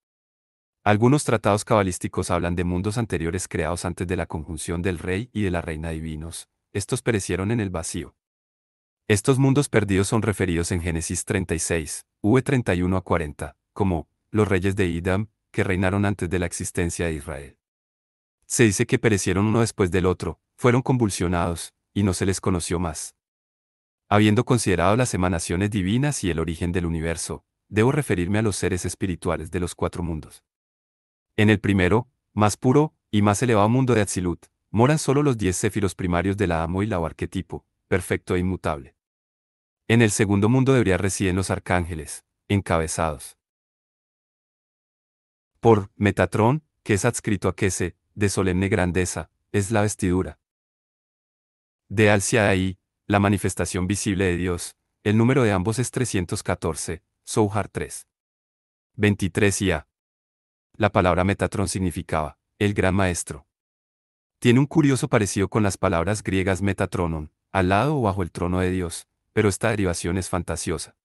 Algunos tratados cabalísticos hablan de mundos anteriores creados antes de la conjunción del rey y de la reina divinos. Estos perecieron en el vacío. Estos mundos perdidos son referidos en Génesis 36, V31 e a 40, como los reyes de Idam, que reinaron antes de la existencia de Israel. Se dice que perecieron uno después del otro, fueron convulsionados, y no se les conoció más. Habiendo considerado las emanaciones divinas y el origen del universo, debo referirme a los seres espirituales de los cuatro mundos. En el primero, más puro y más elevado mundo de Atsilut, moran solo los diez céfiros primarios de la amo y la o arquetipo, perfecto e inmutable. En el segundo mundo debería residen los arcángeles, encabezados por Metatrón, que es adscrito a Kese, de solemne grandeza, es la vestidura. De Alcia ahí, la manifestación visible de Dios, el número de ambos es 314, Souhar 3. 23 y A. La palabra Metatron significaba, el gran maestro. Tiene un curioso parecido con las palabras griegas Metatronon, al lado o bajo el trono de Dios, pero esta derivación es fantasiosa.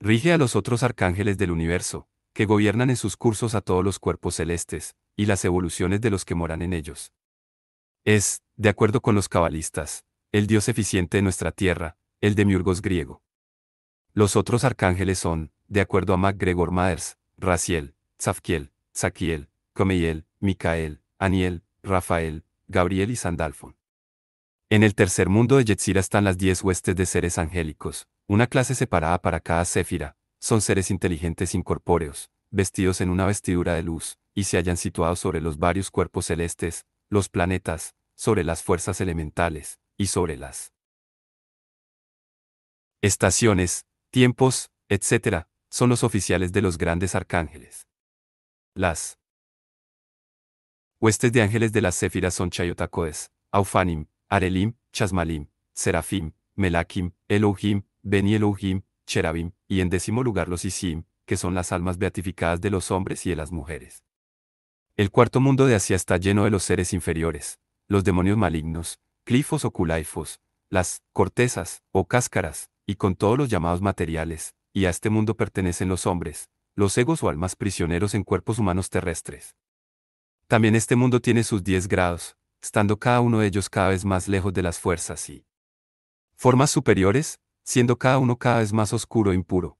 Rige a los otros arcángeles del universo, que gobiernan en sus cursos a todos los cuerpos celestes, y las evoluciones de los que moran en ellos. Es, de acuerdo con los cabalistas, el Dios eficiente de nuestra tierra, el demiurgos griego. Los otros arcángeles son, de acuerdo a MacGregor Maers, Raciel, Zafkiel, Zaquiel, Comeiel, Micael, Aniel, Rafael, Gabriel y Sandalfon. En el tercer mundo de Yetzira están las diez huestes de seres angélicos, una clase separada para cada céfira. Son seres inteligentes incorpóreos, vestidos en una vestidura de luz, y se hallan situados sobre los varios cuerpos celestes, los planetas, sobre las fuerzas elementales, y sobre las estaciones, tiempos, etc., son los oficiales de los grandes arcángeles. Las huestes de ángeles de las céfiras son Chayotacodes, Aufanim, Arelim, Chasmalim, Serafim, Melakim, Elohim, Beni Elohim, Cherabim, y en décimo lugar los Isim, que son las almas beatificadas de los hombres y de las mujeres. El cuarto mundo de Asia está lleno de los seres inferiores, los demonios malignos, clifos o culaifos, las cortezas o cáscaras, y con todos los llamados materiales, y a este mundo pertenecen los hombres, los egos o almas prisioneros en cuerpos humanos terrestres. También este mundo tiene sus 10 grados, estando cada uno de ellos cada vez más lejos de las fuerzas y formas superiores, siendo cada uno cada vez más oscuro e impuro.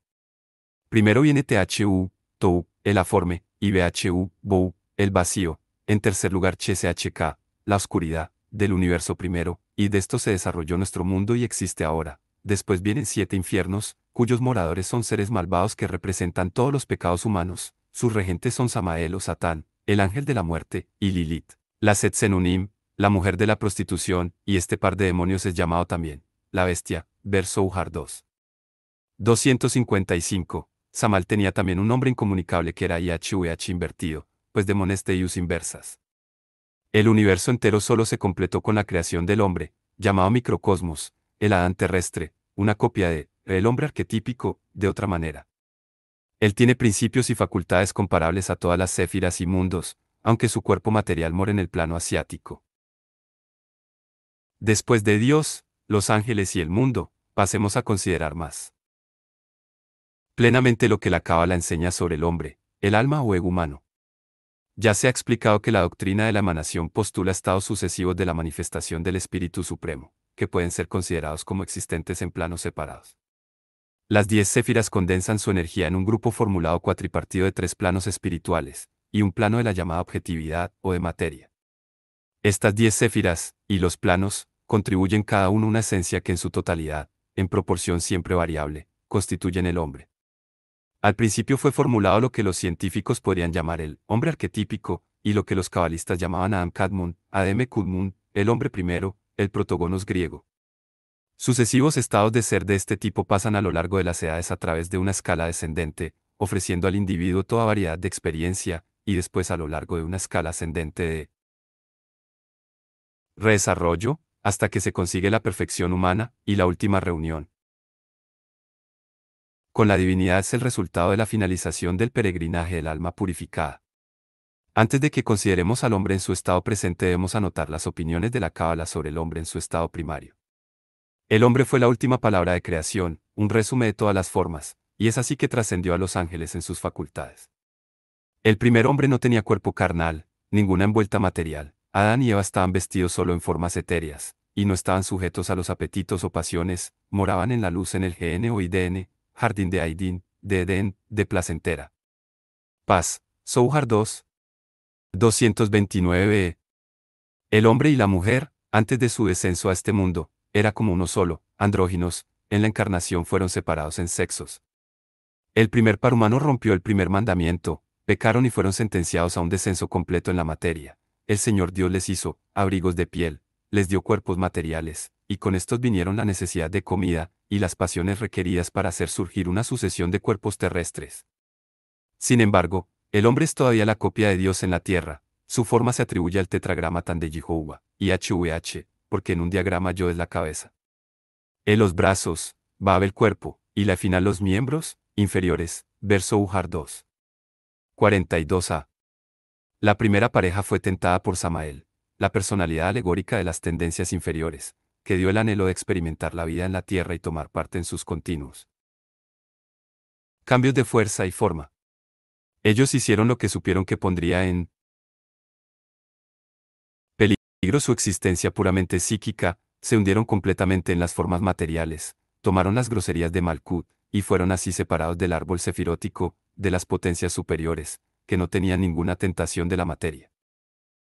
Primero viene THU, TOU, el aforme, y BHU, BOU, el vacío, en tercer lugar chshk, la oscuridad, del universo primero, y de esto se desarrolló nuestro mundo y existe ahora. Después vienen siete infiernos, cuyos moradores son seres malvados que representan todos los pecados humanos, sus regentes son Samael o Satán, el ángel de la muerte, y Lilith. La Setzenunim, la mujer de la prostitución, y este par de demonios es llamado también, la bestia, verso Ujar 2. 255. Samal tenía también un nombre incomunicable que era IHVH invertido, pues yus inversas. El universo entero solo se completó con la creación del hombre, llamado microcosmos, el Adán terrestre, una copia de el hombre arquetípico, de otra manera. Él tiene principios y facultades comparables a todas las céfiras y mundos, aunque su cuerpo material mora en el plano asiático. Después de Dios, los ángeles y el mundo, pasemos a considerar más. Plenamente lo que la Cábala enseña sobre el hombre, el alma o ego humano. Ya se ha explicado que la doctrina de la emanación postula estados sucesivos de la manifestación del Espíritu Supremo, que pueden ser considerados como existentes en planos separados. Las diez céfiras condensan su energía en un grupo formulado cuatripartido de tres planos espirituales, y un plano de la llamada objetividad o de materia. Estas diez céfiras, y los planos, contribuyen cada uno una esencia que en su totalidad, en proporción siempre variable, constituyen el hombre. Al principio fue formulado lo que los científicos podrían llamar el hombre arquetípico, y lo que los cabalistas llamaban Adam Kadmon, Adem Kudmun, el hombre primero, el protogonos griego. Sucesivos estados de ser de este tipo pasan a lo largo de las edades a través de una escala descendente, ofreciendo al individuo toda variedad de experiencia, y después a lo largo de una escala ascendente de redesarrollo, hasta que se consigue la perfección humana y la última reunión. Con la divinidad es el resultado de la finalización del peregrinaje del alma purificada. Antes de que consideremos al hombre en su estado presente debemos anotar las opiniones de la Cábala sobre el hombre en su estado primario. El hombre fue la última palabra de creación, un resumen de todas las formas, y es así que trascendió a los ángeles en sus facultades. El primer hombre no tenía cuerpo carnal, ninguna envuelta material, Adán y Eva estaban vestidos solo en formas etéreas, y no estaban sujetos a los apetitos o pasiones, moraban en la luz en el GN o IDN, jardín de Aidín, de Edén, de placentera. Paz, Souhar 2. 229. El hombre y la mujer, antes de su descenso a este mundo, era como uno solo, andróginos, en la encarnación fueron separados en sexos. El primer par humano rompió el primer mandamiento, pecaron y fueron sentenciados a un descenso completo en la materia. El Señor Dios les hizo abrigos de piel, les dio cuerpos materiales, y con estos vinieron la necesidad de comida, y las pasiones requeridas para hacer surgir una sucesión de cuerpos terrestres. Sin embargo, el hombre es todavía la copia de Dios en la tierra, su forma se atribuye al tetragrama tan de Jehová, IHVH, porque en un diagrama yo es la cabeza. E los brazos, Bab el cuerpo, y la final los miembros, inferiores, verso Ujar 2. 42a. La primera pareja fue tentada por Samael, la personalidad alegórica de las tendencias inferiores, que dio el anhelo de experimentar la vida en la tierra y tomar parte en sus continuos. Cambios de fuerza y forma. Ellos hicieron lo que supieron que pondría en su existencia puramente psíquica, se hundieron completamente en las formas materiales, tomaron las groserías de Malkut, y fueron así separados del árbol sefirótico, de las potencias superiores, que no tenían ninguna tentación de la materia.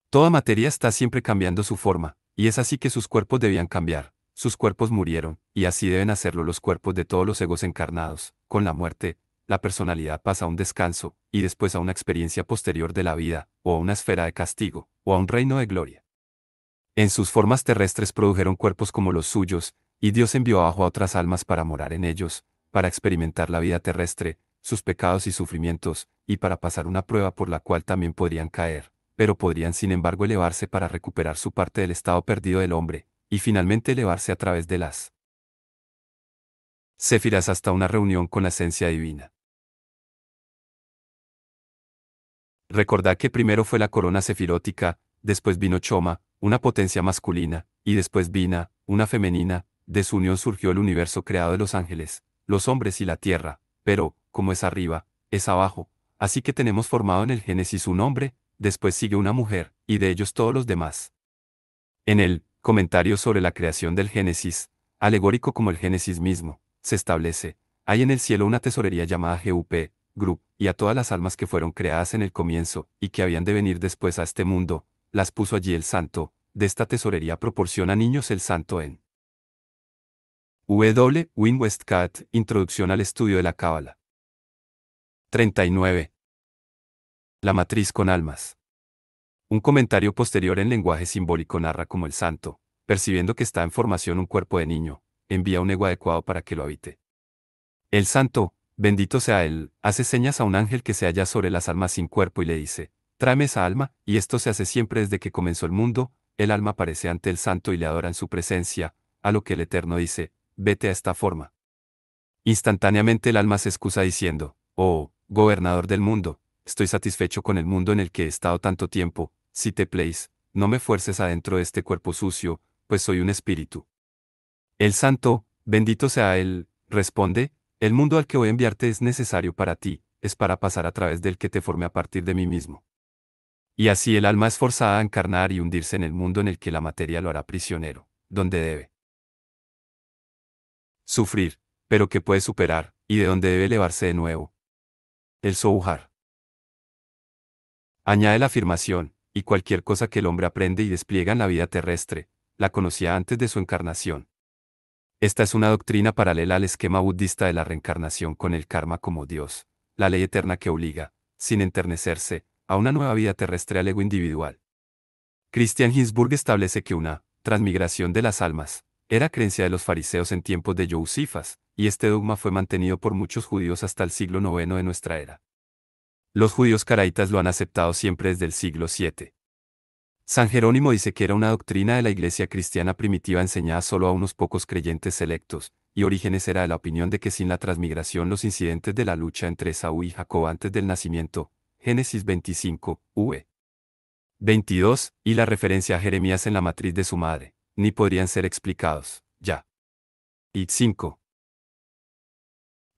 Toda materia está siempre cambiando su forma, y es así que sus cuerpos debían cambiar, sus cuerpos murieron, y así deben hacerlo los cuerpos de todos los egos encarnados, con la muerte, la personalidad pasa a un descanso, y después a una experiencia posterior de la vida, o a una esfera de castigo, o a un reino de gloria. En sus formas terrestres produjeron cuerpos como los suyos, y Dios envió abajo a otras almas para morar en ellos, para experimentar la vida terrestre, sus pecados y sufrimientos, y para pasar una prueba por la cual también podrían caer, pero podrían sin embargo elevarse para recuperar su parte del estado perdido del hombre, y finalmente elevarse a través de las séfiras hasta una reunión con la esencia divina. Recordad que primero fue la corona sefirótica, después vino Choma, una potencia masculina, y después Vina, una femenina, de su unión surgió el universo creado de los ángeles, los hombres y la tierra, pero, como es arriba, es abajo, así que tenemos formado en el Génesis un hombre, después sigue una mujer, y de ellos todos los demás. En el comentario sobre la creación del Génesis, alegórico como el Génesis mismo, se establece, hay en el cielo una tesorería llamada GUP, Group, y a todas las almas que fueron creadas en el comienzo, y que habían de venir después a este mundo, las puso allí el santo, de esta tesorería proporciona niños el santo en. W. Win Westcott, Introducción al Estudio de la Cábala. 39. La matriz con almas. Un comentario posterior en lenguaje simbólico narra cómo el santo, percibiendo que está en formación un cuerpo de niño, envía un ego adecuado para que lo habite. El santo, bendito sea él, hace señas a un ángel que se halla sobre las almas sin cuerpo y le dice, Tráeme esa alma, y esto se hace siempre desde que comenzó el mundo, el alma aparece ante el santo y le adora en su presencia, a lo que el Eterno dice, vete a esta forma. Instantáneamente el alma se excusa diciendo, oh, gobernador del mundo, estoy satisfecho con el mundo en el que he estado tanto tiempo, si te pleis, no me fuerces adentro de este cuerpo sucio, pues soy un espíritu. El santo, bendito sea él, responde, el mundo al que voy a enviarte es necesario para ti, es para pasar a través del que te forme a partir de mí mismo. Y así el alma es forzada a encarnar y hundirse en el mundo en el que la materia lo hará prisionero, donde debe sufrir, pero que puede superar, y de donde debe elevarse de nuevo. El Souhar. Añade la afirmación, y cualquier cosa que el hombre aprende y despliega en la vida terrestre, la conocía antes de su encarnación. Esta es una doctrina paralela al esquema budista de la reencarnación con el karma como Dios, la ley eterna que obliga, sin enternecerse, a una nueva vida terrestre al ego individual. Christian Hinsburg establece que una transmigración de las almas era creencia de los fariseos en tiempos de Joucifas y este dogma fue mantenido por muchos judíos hasta el siglo IX de nuestra era. Los judíos caraitas lo han aceptado siempre desde el siglo VII. San Jerónimo dice que era una doctrina de la iglesia cristiana primitiva enseñada solo a unos pocos creyentes selectos, y Orígenes era de la opinión de que sin la transmigración los incidentes de la lucha entre Esaú y Jacob antes del nacimiento Génesis 25, V. 22, y la referencia a Jeremías en la matriz de su madre, ni podrían ser explicados, ya. Y 5.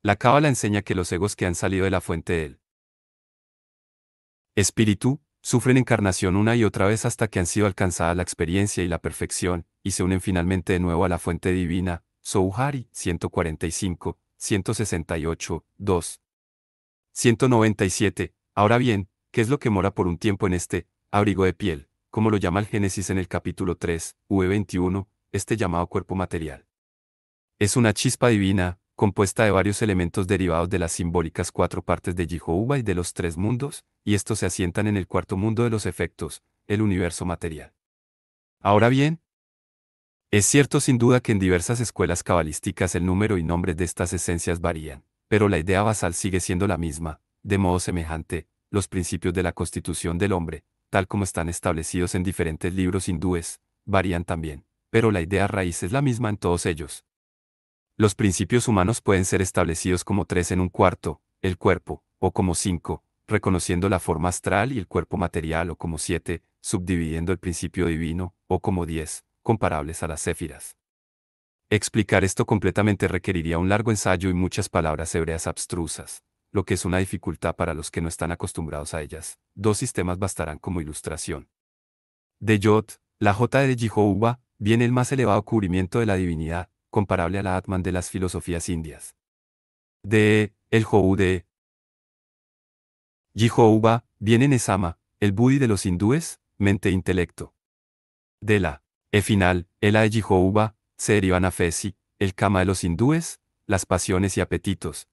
La cábala enseña que los egos que han salido de la fuente del espíritu sufren encarnación una y otra vez hasta que han sido alcanzada la experiencia y la perfección, y se unen finalmente de nuevo a la fuente divina, Souhari 145, 168, 2. 197. Ahora bien, ¿qué es lo que mora por un tiempo en este abrigo de piel, como lo llama el Génesis en el capítulo 3, V21, este llamado cuerpo material? Es una chispa divina, compuesta de varios elementos derivados de las simbólicas cuatro partes de Jehová y de los tres mundos, y estos se asientan en el cuarto mundo de los efectos, el universo material. Ahora bien, es cierto sin duda que en diversas escuelas cabalísticas el número y nombre de estas esencias varían, pero la idea basal sigue siendo la misma, de modo semejante, los principios de la constitución del hombre, tal como están establecidos en diferentes libros hindúes, varían también, pero la idea raíz es la misma en todos ellos. Los principios humanos pueden ser establecidos como tres en un cuarto, el cuerpo, o como cinco, reconociendo la forma astral y el cuerpo material, o como siete, subdividiendo el principio divino, o como diez, comparables a las céfiras. Explicar esto completamente requeriría un largo ensayo y muchas palabras hebreas abstrusas lo que es una dificultad para los que no están acostumbrados a ellas. Dos sistemas bastarán como ilustración. De yot, la J de Jihouba viene el más elevado cubrimiento de la divinidad, comparable a la Atman de las filosofías indias. De el Jou de jihouba viene Nesama, el Budi de los hindúes, mente e intelecto. De la E final, el A de Jihouba, se derivan a Fesi, el Kama de los hindúes, las pasiones y apetitos,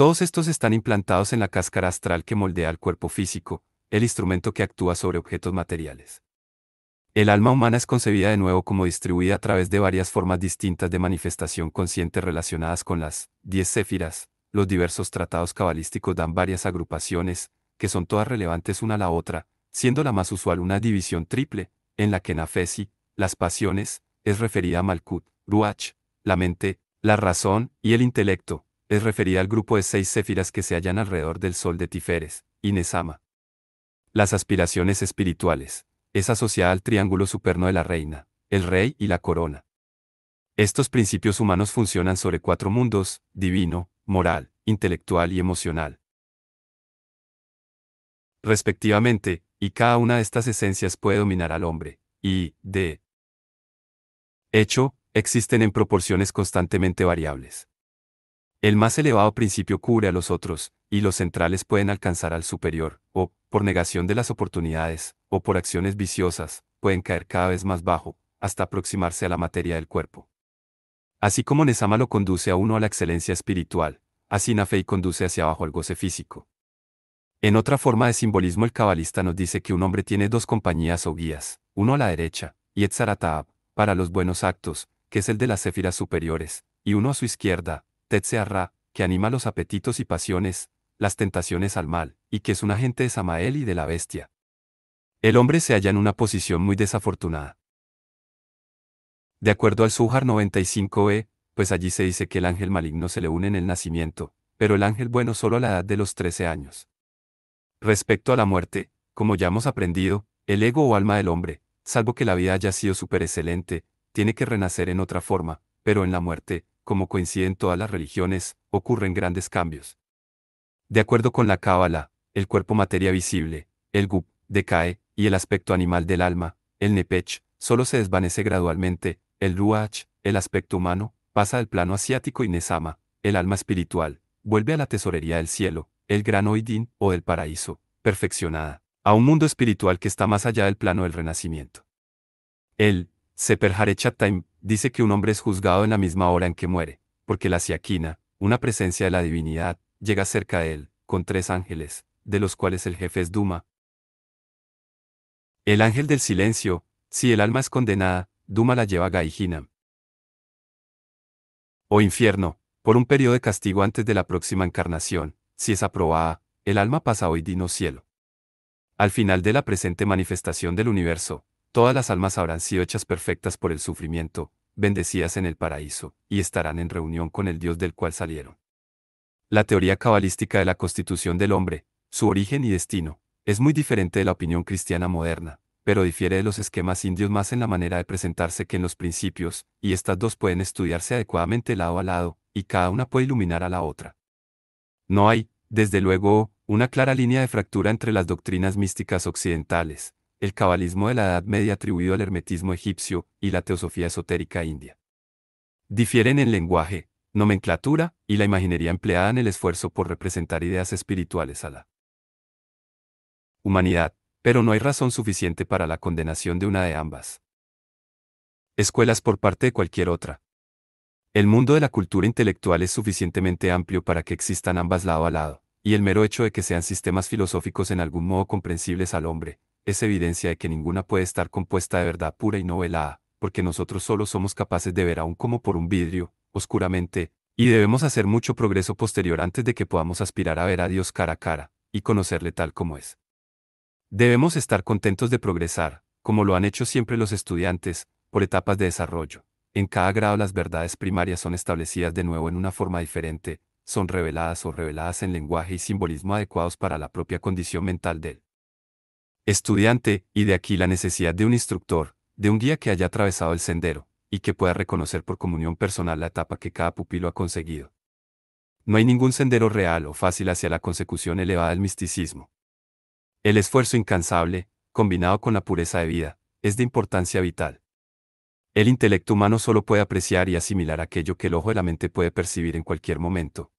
todos estos están implantados en la cáscara astral que moldea el cuerpo físico, el instrumento que actúa sobre objetos materiales. El alma humana es concebida de nuevo como distribuida a través de varias formas distintas de manifestación consciente relacionadas con las diez céfiras. Los diversos tratados cabalísticos dan varias agrupaciones, que son todas relevantes una a la otra, siendo la más usual una división triple, en la que Nafesi, las pasiones, es referida a Malkut, Ruach, la mente, la razón y el intelecto, es referida al grupo de seis céfiras que se hallan alrededor del sol de Tiferes, Inesama. Las aspiraciones espirituales. Es asociada al triángulo superno de la reina, el rey y la corona. Estos principios humanos funcionan sobre cuatro mundos, divino, moral, intelectual y emocional. Respectivamente, y cada una de estas esencias puede dominar al hombre, y, de hecho, existen en proporciones constantemente variables. El más elevado principio cubre a los otros, y los centrales pueden alcanzar al superior, o, por negación de las oportunidades, o por acciones viciosas, pueden caer cada vez más bajo, hasta aproximarse a la materia del cuerpo. Así como Nesama lo conduce a uno a la excelencia espiritual, así Nafei conduce hacia abajo al goce físico. En otra forma de simbolismo el cabalista nos dice que un hombre tiene dos compañías o guías, uno a la derecha, y Etzarataab, para los buenos actos, que es el de las céfiras superiores, y uno a su izquierda, Tetsearra, que anima los apetitos y pasiones, las tentaciones al mal, y que es un agente de Samael y de la bestia. El hombre se halla en una posición muy desafortunada. De acuerdo al Sujar 95e, pues allí se dice que el ángel maligno se le une en el nacimiento, pero el ángel bueno solo a la edad de los 13 años. Respecto a la muerte, como ya hemos aprendido, el ego o alma del hombre, salvo que la vida haya sido excelente, tiene que renacer en otra forma, pero en la muerte, como coinciden todas las religiones, ocurren grandes cambios. De acuerdo con la Cábala, el cuerpo materia visible, el gup, decae, y el aspecto animal del alma, el nepech, solo se desvanece gradualmente, el ruach, el aspecto humano, pasa al plano asiático y nesama, el alma espiritual, vuelve a la tesorería del cielo, el gran oidín o del paraíso, perfeccionada, a un mundo espiritual que está más allá del plano del renacimiento. El Seperharechat Time dice que un hombre es juzgado en la misma hora en que muere, porque la siaquina, una presencia de la divinidad, llega cerca de él, con tres ángeles, de los cuales el jefe es Duma. El ángel del silencio, si el alma es condenada, Duma la lleva a Gaijinam. O oh infierno, por un periodo de castigo antes de la próxima encarnación, si es aprobada, el alma pasa hoy dino cielo. Al final de la presente manifestación del universo, Todas las almas habrán sido hechas perfectas por el sufrimiento, bendecidas en el paraíso, y estarán en reunión con el Dios del cual salieron. La teoría cabalística de la constitución del hombre, su origen y destino, es muy diferente de la opinión cristiana moderna, pero difiere de los esquemas indios más en la manera de presentarse que en los principios, y estas dos pueden estudiarse adecuadamente lado a lado, y cada una puede iluminar a la otra. No hay, desde luego, una clara línea de fractura entre las doctrinas místicas occidentales, el cabalismo de la Edad Media atribuido al hermetismo egipcio y la teosofía esotérica india. Difieren en lenguaje, nomenclatura y la imaginería empleada en el esfuerzo por representar ideas espirituales a la humanidad, pero no hay razón suficiente para la condenación de una de ambas. Escuelas por parte de cualquier otra. El mundo de la cultura intelectual es suficientemente amplio para que existan ambas lado a lado, y el mero hecho de que sean sistemas filosóficos en algún modo comprensibles al hombre, es evidencia de que ninguna puede estar compuesta de verdad pura y no velada, porque nosotros solo somos capaces de ver aún como por un vidrio, oscuramente, y debemos hacer mucho progreso posterior antes de que podamos aspirar a ver a Dios cara a cara, y conocerle tal como es. Debemos estar contentos de progresar, como lo han hecho siempre los estudiantes, por etapas de desarrollo. En cada grado las verdades primarias son establecidas de nuevo en una forma diferente, son reveladas o reveladas en lenguaje y simbolismo adecuados para la propia condición mental del estudiante, y de aquí la necesidad de un instructor, de un guía que haya atravesado el sendero, y que pueda reconocer por comunión personal la etapa que cada pupilo ha conseguido. No hay ningún sendero real o fácil hacia la consecución elevada del misticismo. El esfuerzo incansable, combinado con la pureza de vida, es de importancia vital. El intelecto humano solo puede apreciar y asimilar aquello que el ojo de la mente puede percibir en cualquier momento.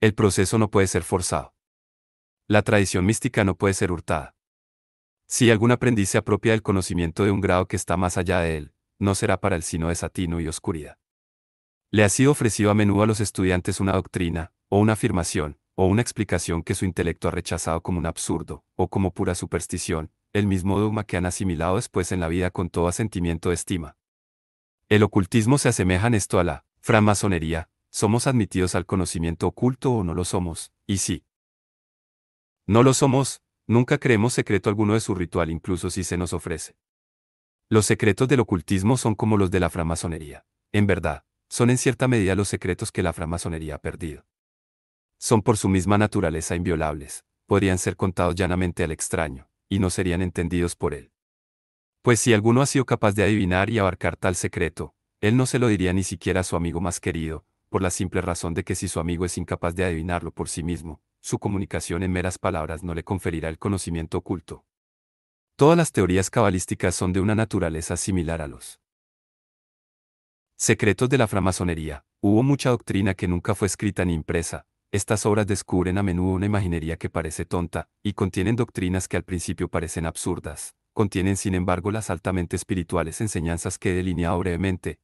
El proceso no puede ser forzado. La tradición mística no puede ser hurtada. Si algún aprendiz se apropia del conocimiento de un grado que está más allá de él, no será para él sino desatino y oscuridad. Le ha sido ofrecido a menudo a los estudiantes una doctrina, o una afirmación, o una explicación que su intelecto ha rechazado como un absurdo, o como pura superstición, el mismo dogma que han asimilado después en la vida con todo asentimiento de estima. El ocultismo se asemeja en esto a la franmasonería, somos admitidos al conocimiento oculto o no lo somos, y sí. No lo somos, nunca creemos secreto alguno de su ritual incluso si se nos ofrece. Los secretos del ocultismo son como los de la framasonería. En verdad, son en cierta medida los secretos que la framasonería ha perdido. Son por su misma naturaleza inviolables, podrían ser contados llanamente al extraño, y no serían entendidos por él. Pues si alguno ha sido capaz de adivinar y abarcar tal secreto, él no se lo diría ni siquiera a su amigo más querido, por la simple razón de que si su amigo es incapaz de adivinarlo por sí mismo, su comunicación en meras palabras no le conferirá el conocimiento oculto. Todas las teorías cabalísticas son de una naturaleza similar a los secretos de la framasonería. Hubo mucha doctrina que nunca fue escrita ni impresa. Estas obras descubren a menudo una imaginería que parece tonta, y contienen doctrinas que al principio parecen absurdas. Contienen sin embargo las altamente espirituales enseñanzas que he delineado brevemente.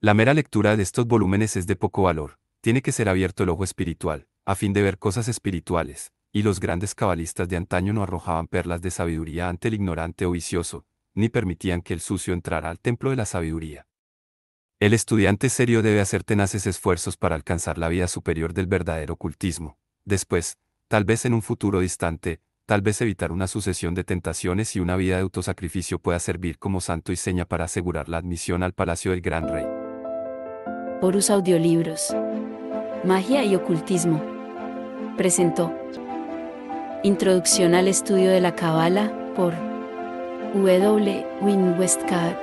La mera lectura de estos volúmenes es de poco valor, tiene que ser abierto el ojo espiritual, a fin de ver cosas espirituales, y los grandes cabalistas de antaño no arrojaban perlas de sabiduría ante el ignorante o vicioso, ni permitían que el sucio entrara al templo de la sabiduría. El estudiante serio debe hacer tenaces esfuerzos para alcanzar la vida superior del verdadero ocultismo. Después, tal vez en un futuro distante, tal vez evitar una sucesión de tentaciones y una vida de autosacrificio pueda servir como santo y seña para asegurar la admisión al palacio del gran rey. Porus Audiolibros. Magia y ocultismo presentó Introducción al estudio de la Cabala por W. Win Westcott.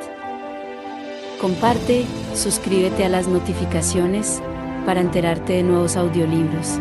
Comparte, suscríbete a las notificaciones para enterarte de nuevos audiolibros.